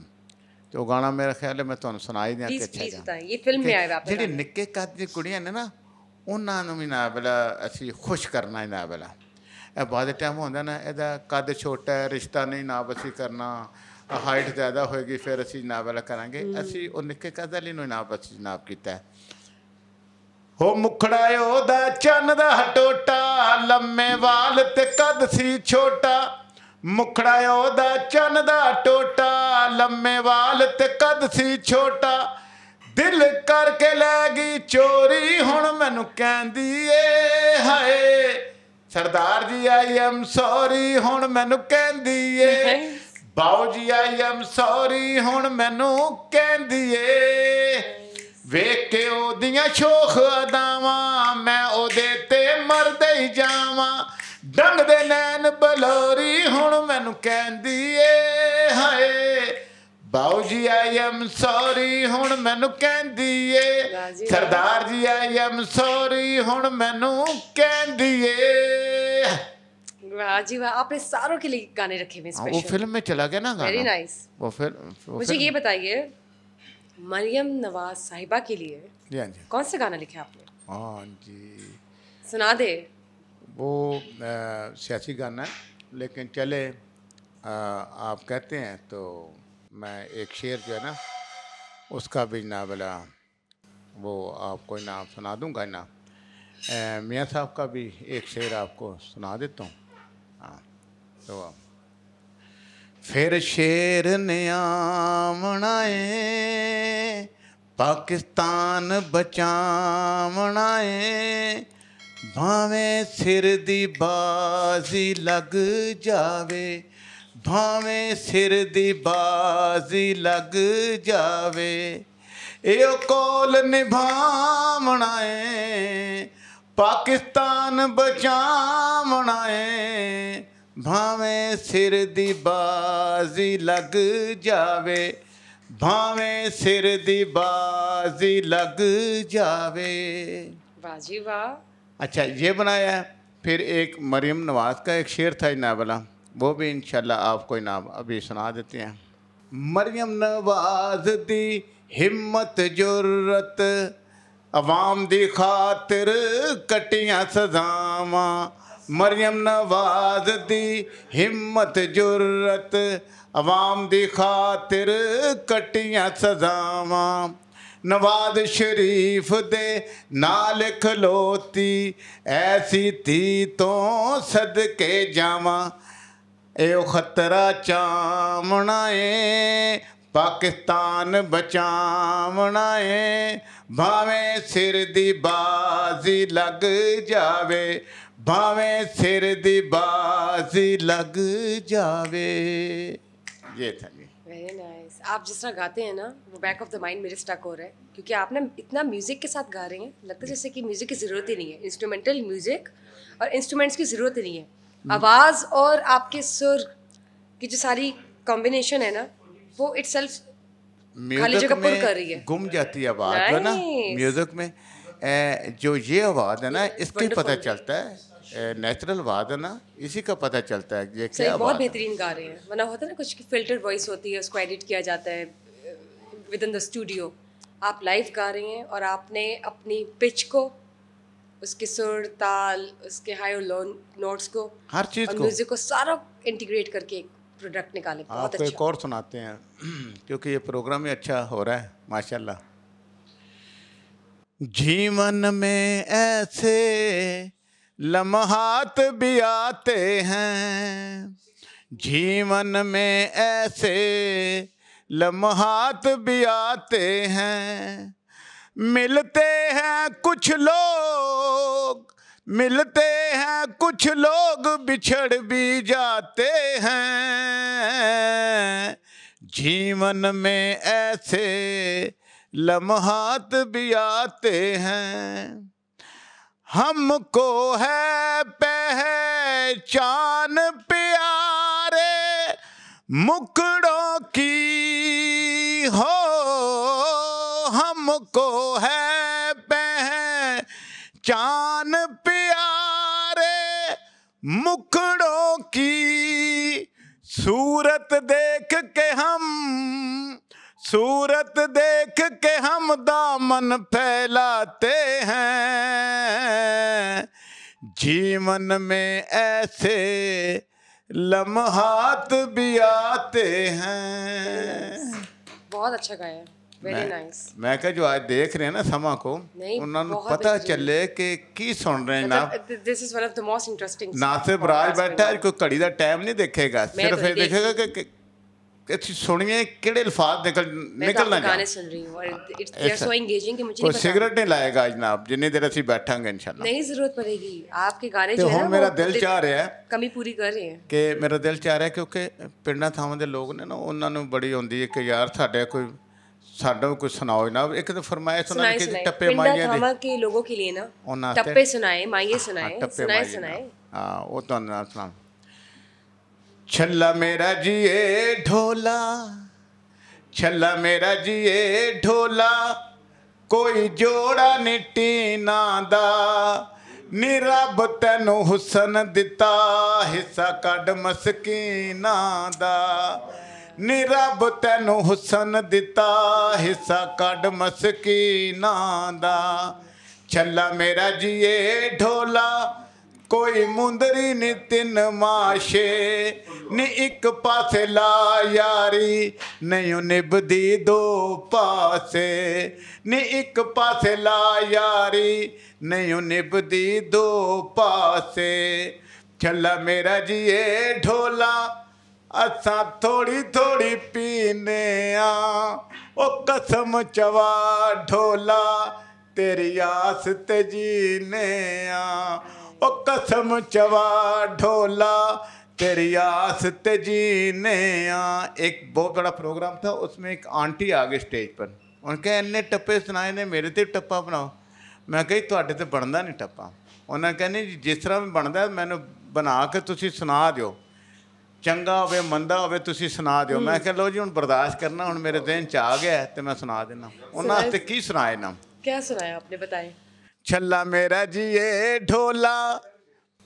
ਤੇ ਉਹ ਗਾਣਾ ਮੇਰੇ ਖਿਆਲ ਮੈਂ ਤੁਹਾਨੂੰ ਸੁਣਾਈ ਦਿਆਂ ਕਿ ਅੱਛਾ ਜੀ ਇਹ ਫਿਲਮ ਮੇ ਆਇਆ ਜਿਹੜੇ ਨਿੱਕੇ ਕੱਦ ਦੀ ਕੁੜੀਆਂ ਨੇ ਨਾ ਉਹਨਾਂ ਨੂੰ ਵੀ ਨਾ ਬਲਾ ਅਸੀਂ ਖੁਸ਼ ਕਰਨਾ ਹੈ ਨਾ ਬਲਾ ਇਹ ਬਾਅਦ ਟਾਈਮ ਹੁੰਦਾ ਨਾ ਇਹਦਾ ਕੱਦ ਛੋਟਾ ਹੈ ਰਿਸ਼ਤਾ ਨਹੀਂ ਨਾ ਬਸੀ ਕਰਨਾ ਹਾਈਟ ਜ਼ਿਆਦਾ ਹੋਏਗੀ ਫਿਰ ਅਸੀਂ ਨਾ ਬਲਾ ਕਰਾਂਗੇ ਅਸੀਂ ਉਹ ਨਿੱਕੇ ਕੱਦ ਵਾਲੀ ਨੂੰ ਨਾ ਬਸੀ ਜਨਾਬ ਕੀਤਾ ਹੈ ਉਹ ਮੁਖੜਾ ਉਹਦਾ ਚੰਨ ਦਾ ਹਟੋਟਾ ਲੰਮੇ ਵਾਲ ਤੇ ਕੱਦ ਸੀ ਛੋਟਾ ਮੁਖੜਾ ਉਹਦਾ ਚੰਨ ਦਾ ਟੋਟਾ ਲੰਮੇ ਵਾਲ ਤੇ ਕੱਦ ਸੀ ਛੋਟਾ ਦਿਲ ਕਰਕੇ ਲੈ ਗਈ ਚੋਰੀ ਹੁਣ ਮੈਨੂੰ ਕਹਿੰਦੀ ਏ ਹਾਏ ਸਰਦਾਰ ਜੀ ਆਈ ਐਮ ਸੌਰੀ ਹੁਣ ਮੈਨੂੰ ਕਹਿੰਦੀ ਏ ਬਾਉ ਜੀ ਆਈ ਐਮ ਸੌਰੀ ਹੁਣ ਮੈਨੂੰ ਕਹਿੰਦੀ ਏ ਵੇਖ ਕੇ ਉਹਦੀਆਂ ਸ਼ੋਖ ਅਦਾਵਾਂ ਮੈਂ ਉਹਦੇ ਤੇ ਮਰਦੇ ਹੀ ਜਾਵਾਂ ਡੰਗ ਦੇ ਨੈਣ ਬਲੋਰੀ ਹੁਣ ਮੈਨੂੰ ਕਹਿੰਦੀ ਏ ਹਾਏ ਬਾਉ ਜੀ ਆਈ ਐਮ ਸੌਰੀ ਹੁਣ ਮੈਨੂੰ ਕਹਿੰਦੀ ਏ ਸਰਦਾਰ ਜੀ ਆਈ ਐਮ ਸੌਰੀ ਹੁਣ ਮੈਨੂੰ ਕਹਿੰਦੀ ਏ वाह ਵਾ ਆਪਣੇ ਸਾਰੋ सारों ਲਈ ਗਾਣੇ गाने रखे हुए स्पेशल वो फिल्म में चला गया ना गाना वेरी नाइस nice. वो फिल्म मुझे मरियम नवाज साहिबा के लिए जी हाँ जी कौन सा गाना लिखा आपने हाँ जी सुना दे वो सियासी गाना है लेकिन चले आ, आप कहते हैं तो मैं एक शेर जो है ना उसका भी ना बोला वो आपको इनाम सुना दूंगा ना मियाँ साहब का भी एक शेर आपको सुना देता हूँ हाँ तो ਫਿਰ ਸ਼ੇਰ ਨੇ ਆਵਣਾ ਏ ਪਾਕਿਸਤਾਨ ਬਚਾਵਣਾ ਏ ਭਾਵੇਂ ਸਿਰ ਦੀ ਬਾਜ਼ੀ ਲੱਗ ਜਾਵੇ ਭਾਵੇਂ ਸਿਰ ਦੀ ਬਾਜ਼ੀ ਲੱਗ ਜਾਵੇ ਇਹੋ ਕੋਲ ਨਿਭਾਵਣਾ ਏ ਪਾਕਿਸਤਾਨ ਬਚਾਵਣਾ ਏ ਭਾਵੇਂ ਸਿਰ ਦੀ ਬਾਜ਼ੀ ਲੱਗ ਜਾਵੇ ਭਾਵੇਂ ਸਿਰ ਦੀ ਬਾਜ਼ੀ ਲੱਗ ਜਾਵੇ वाह जी वाह अच्छा ये बनाया है फिर एक मरीम नवाज का एक शेर था इनावला वो भी इंशाल्लाह आपको इनाम अभी सुना देते हैं मरियम नवाज दी हिम्मत जुर्रत आवाम दी खातिर कटियां सजावां ਮਰੀਮ ਨਵਾਜ਼ ਦੀ ਹਿੰਮਤ ਜੁਰਤ ਆਵਾਮ ਦੀ ਖਾਤਰ ਕਟੀਆਂ ਸਜ਼ਾਵਾਂ ਨਵਾਜ਼ ਸ਼ਰੀਫ ਦੇ ਨਾਲ ਖਲੋਤੀ ਐਸੀ ਧੀ ਤੋਂ ਸਦਕੇ ਜਾਵਾਂ ਇਹੋ ਖਤਰਾ ਚਾਮਣਾ ਏ ਪਾਕਿਸਤਾਨ ਬਚਾਵਣਾ ਏ ਭਾਵੇਂ ਸਿਰ ਦੀ ਬਾਜ਼ੀ ਲੱਗ ਜਾਵੇ भावें सिर दी बाजी लग जावे ये था जी वेरी नाइस आप जिस तरह गाते हैं ना वो बैक ऑफ द माइंड मेरे स्टक हो रहा है क्योंकि आप ना इतना म्यूजिक के साथ गा रहे हैं लगता है जैसे कि म्यूजिक की ज़रूरत ही नहीं है इंस्ट्रूमेंटल म्यूजिक और इंस्ट्रूमेंट्स की ज़रूरत ही नहीं है hmm। आवाज़ और आपके सुर की जो सारी कॉम्बिनेशन है ना वो इट सेल्फ खाली जगह पुर कर रही है गुम जाती है आवाज़ है ना म्यूजिक में जो ये आवाज़ है ना इसको पता चलता है नेचुरल आवाज है ना इसी का पता चलता है ये क्या बहुत बेहतरीन गा रहे हैं मना होता है ना कुछ फिल्टर वॉइस होती है उसको एडिट किया जाता है विद इन द स्टूडियो आप लाइव गा रहे हैं और आपने अपनी पिच को उसके सुर ताल उसके हाई और लो नोट्स को हर चीज को म्यूजिक को सारा इंटीग्रेट करके एक प्रोडक्ट निकाले बहुत अच्छा एक और सुनाते हैं क्योंकि ये प्रोग्राम ही अच्छा हो रहा है माशाल्लाह जीवन में ऐसे लम्हात भी आते हैं जीवन में ऐसे लम्हात भी आते हैं मिलते हैं कुछ लोग मिलते हैं कुछ लोग बिछड़ भी जाते हैं जीवन में ऐसे लम्हात भी आते हैं हमको है पहचान प्यारे मुकड़ों की हो हमको है पहचान प्यारे मुकड़ों की सूरत देख के हम सूरत देख के हम दामन फैलाते हैं जीवन में ऐसे लम्हात भी आते हैं बहुत अच्छा गाया मैं nice. जो आज देख रहे हैं ना समा को उन्होंने पता चले कि की सुन रहे हैं ना दिस मतलब, इज नासिब राज बैठा है कोई घड़ी का टाइम नहीं देखेगा सिर्फ तो देखेगा कि अच्छी सुनिए किड़े अल्फाज निकल निकल ना गाने सुन रही हूँ it's they are so engaging कि ਸਿਗਰਟ ਨਹੀਂ ਲਾਏਗਾ ਅੱਜ ਨਾ जनाब जितनी देर ਅਸੀਂ ਬੈਠਾਂਗੇ ਇਨਸ਼ਾਅੱਲਾ ਨਹੀਂ ਜ਼ਰੂਰਤ ਪਵੇਗੀ ਆਪਕੇ ਗਾਣੇ ਜੋ ਹੈ ਮੇਰਾ ਦਿਲ ਚਾਹ ਰਿਹਾ ਹੈ ਕਮੀ ਪੂਰੀ ਕਰ ਰਹੇ ਹਾਂ ਕਿ ਮੇਰਾ ਦਿਲ ਚਾਹ ਰਿਹਾ ਕਿਉਂਕਿ ਪਿੰਡਾਂ ਥਾਵਾਂ ਦੇ ਲੋਕ ਨੇ ਨਾ ਉਹਨਾਂ ਨੂੰ ਬੜੀ ਆਉਂਦੀ ਹੈ ਕਿ ਯਾਰ ਸਾਡੇ ਕੋਈ ਸਾਡਾ ਕੋਈ ਸੁਣਾਓ ਜਨਾਬ ਇੱਕ ਤਾਂ ਫਰਮਾਇਆ ਸੁਣਾ ਕੇ ਟੱਪੇ ਮਾਈਏ ਦੇ ਪਿੰਡਾਂ ਥਾਵਾਂ ਕੇ ਲੋਕੋ ਕੇ ਲਈ ਨਾ ਟੱਪੇ ਸੁਣਾਏ ਮਾਈਏ ਸੁਣਾਏ ਸੁਣਾਏ ਸੁਣਾਏ ਹਾਂ ਉਹ ਤਾਂ ਨਾ ਸੁਣਾਓ ਛੱਲਾ ਮੇਰਾ ਜੀਏ ਢੋਲਾ ਛੱਲਾ ਮੇਰਾ ਜੀਏ ਢੋਲਾ ਕੋਈ ਜੋੜਾ ਨਿੱਟੀ ਨਾ ਦਾ ਨੀ ਰੱਬ ਤੈਨੂੰ ਹੁਸਨ ਦਿੱਤਾ ਹਿੱਸਾ ਕੱਢ ਮਸਕੀਨਾ ਦਾ ਨੀ ਰੱਬ ਤੈਨੂੰ ਹੁਸਨ ਦਿੱਤਾ ਹਿੱਸਾ ਕੱਢ ਮਸਕੀਨਾ ਦਾ ਛੱਲਾ ਮੇਰਾ ਜੀਏ ਢੋਲਾ ਕੋਈ ਮੁੰਦਰੀ ਨੀ ਤਿੰਨ ਮਾਸ਼ੇ ਨੀ ਇੱਕ ਪਾਸੇ ਲਾ ਯਾਰੀ ਨਹੀਂ ਨਿਭਦੀ ਦੋ ਪਾਸੇ ਨੀ ਇੱਕ ਪਾਸੇ ਲਾ ਯਾਰੀ ਨਹੀਂ ਨਿਭਦੀ ਦੋ ਪਾਸੇ ਛੱਲਾ ਮੇਰਾ ਜੀਏ ਢੋਲਾ ਅਸਾਂ ਥੋੜੀ ਥੋੜੀ ਪੀਨੇ ਆ ਉਹ ਕਸਮ ਚਵਾ ਢੋਲਾ ਤੇਰੀ ਆਸ ਤੇ ਜੀਨੇ ਆ ਉਹ ਕਸਮ ਚਵਾ ਢੋਲਾ तेरी आस ते जीने आ एक बहुत बड़ा प्रोग्राम था उसमें एक आंटी आ ਸਟੇਜ ਪਰ पर उनके इन्ने टप्पे सुनाए ने मेरे ते टप्पा बनाओ ਮੈਂ ਕਹੀ ਤੁਹਾਡੇ ਤੇ ਬਣਦਾ ਨਹੀਂ ਟੱਪਾ ਉਹਨਾਂ ਕਹਿੰਦੇ ਜੀ ਜਿਸ ਤਰ੍ਹਾਂ ਵੀ ਬਣਦਾ ਮੈਨੂੰ ਬਣਾ ਕੇ ਤੁਸੀਂ ਸੁਣਾ ਦਿਓ ਚੰਗਾ ਹੋਵੇ ਮੰਦਾ ਹੋਵੇ ਤੁਸੀਂ ਸੁਣਾ ਦਿਓ ਮੈਂ ਕਿਹਾ ਲੋ ਜੀ ਹੁਣ ਬਰਦਾਸ਼ਤ ਕਰਨਾ ਹੁਣ ਮੇਰੇ ਦਿਨ ਚ ਆ ਗਿਆ ਤੇ ਮੈਂ ਸੁਣਾ ਦੇਣਾ ਉਹਨਾਂ ਵਾਸਤੇ ਕੀ ਸੁਣਾਏ ਨਾ ਕੀ ਸੁਣਾਇਆ ਆਪਨੇ ਬਤਾਏ ਛੱਲਾ ਮੇਰਾ ਜੀਏ ਢੋਲਾ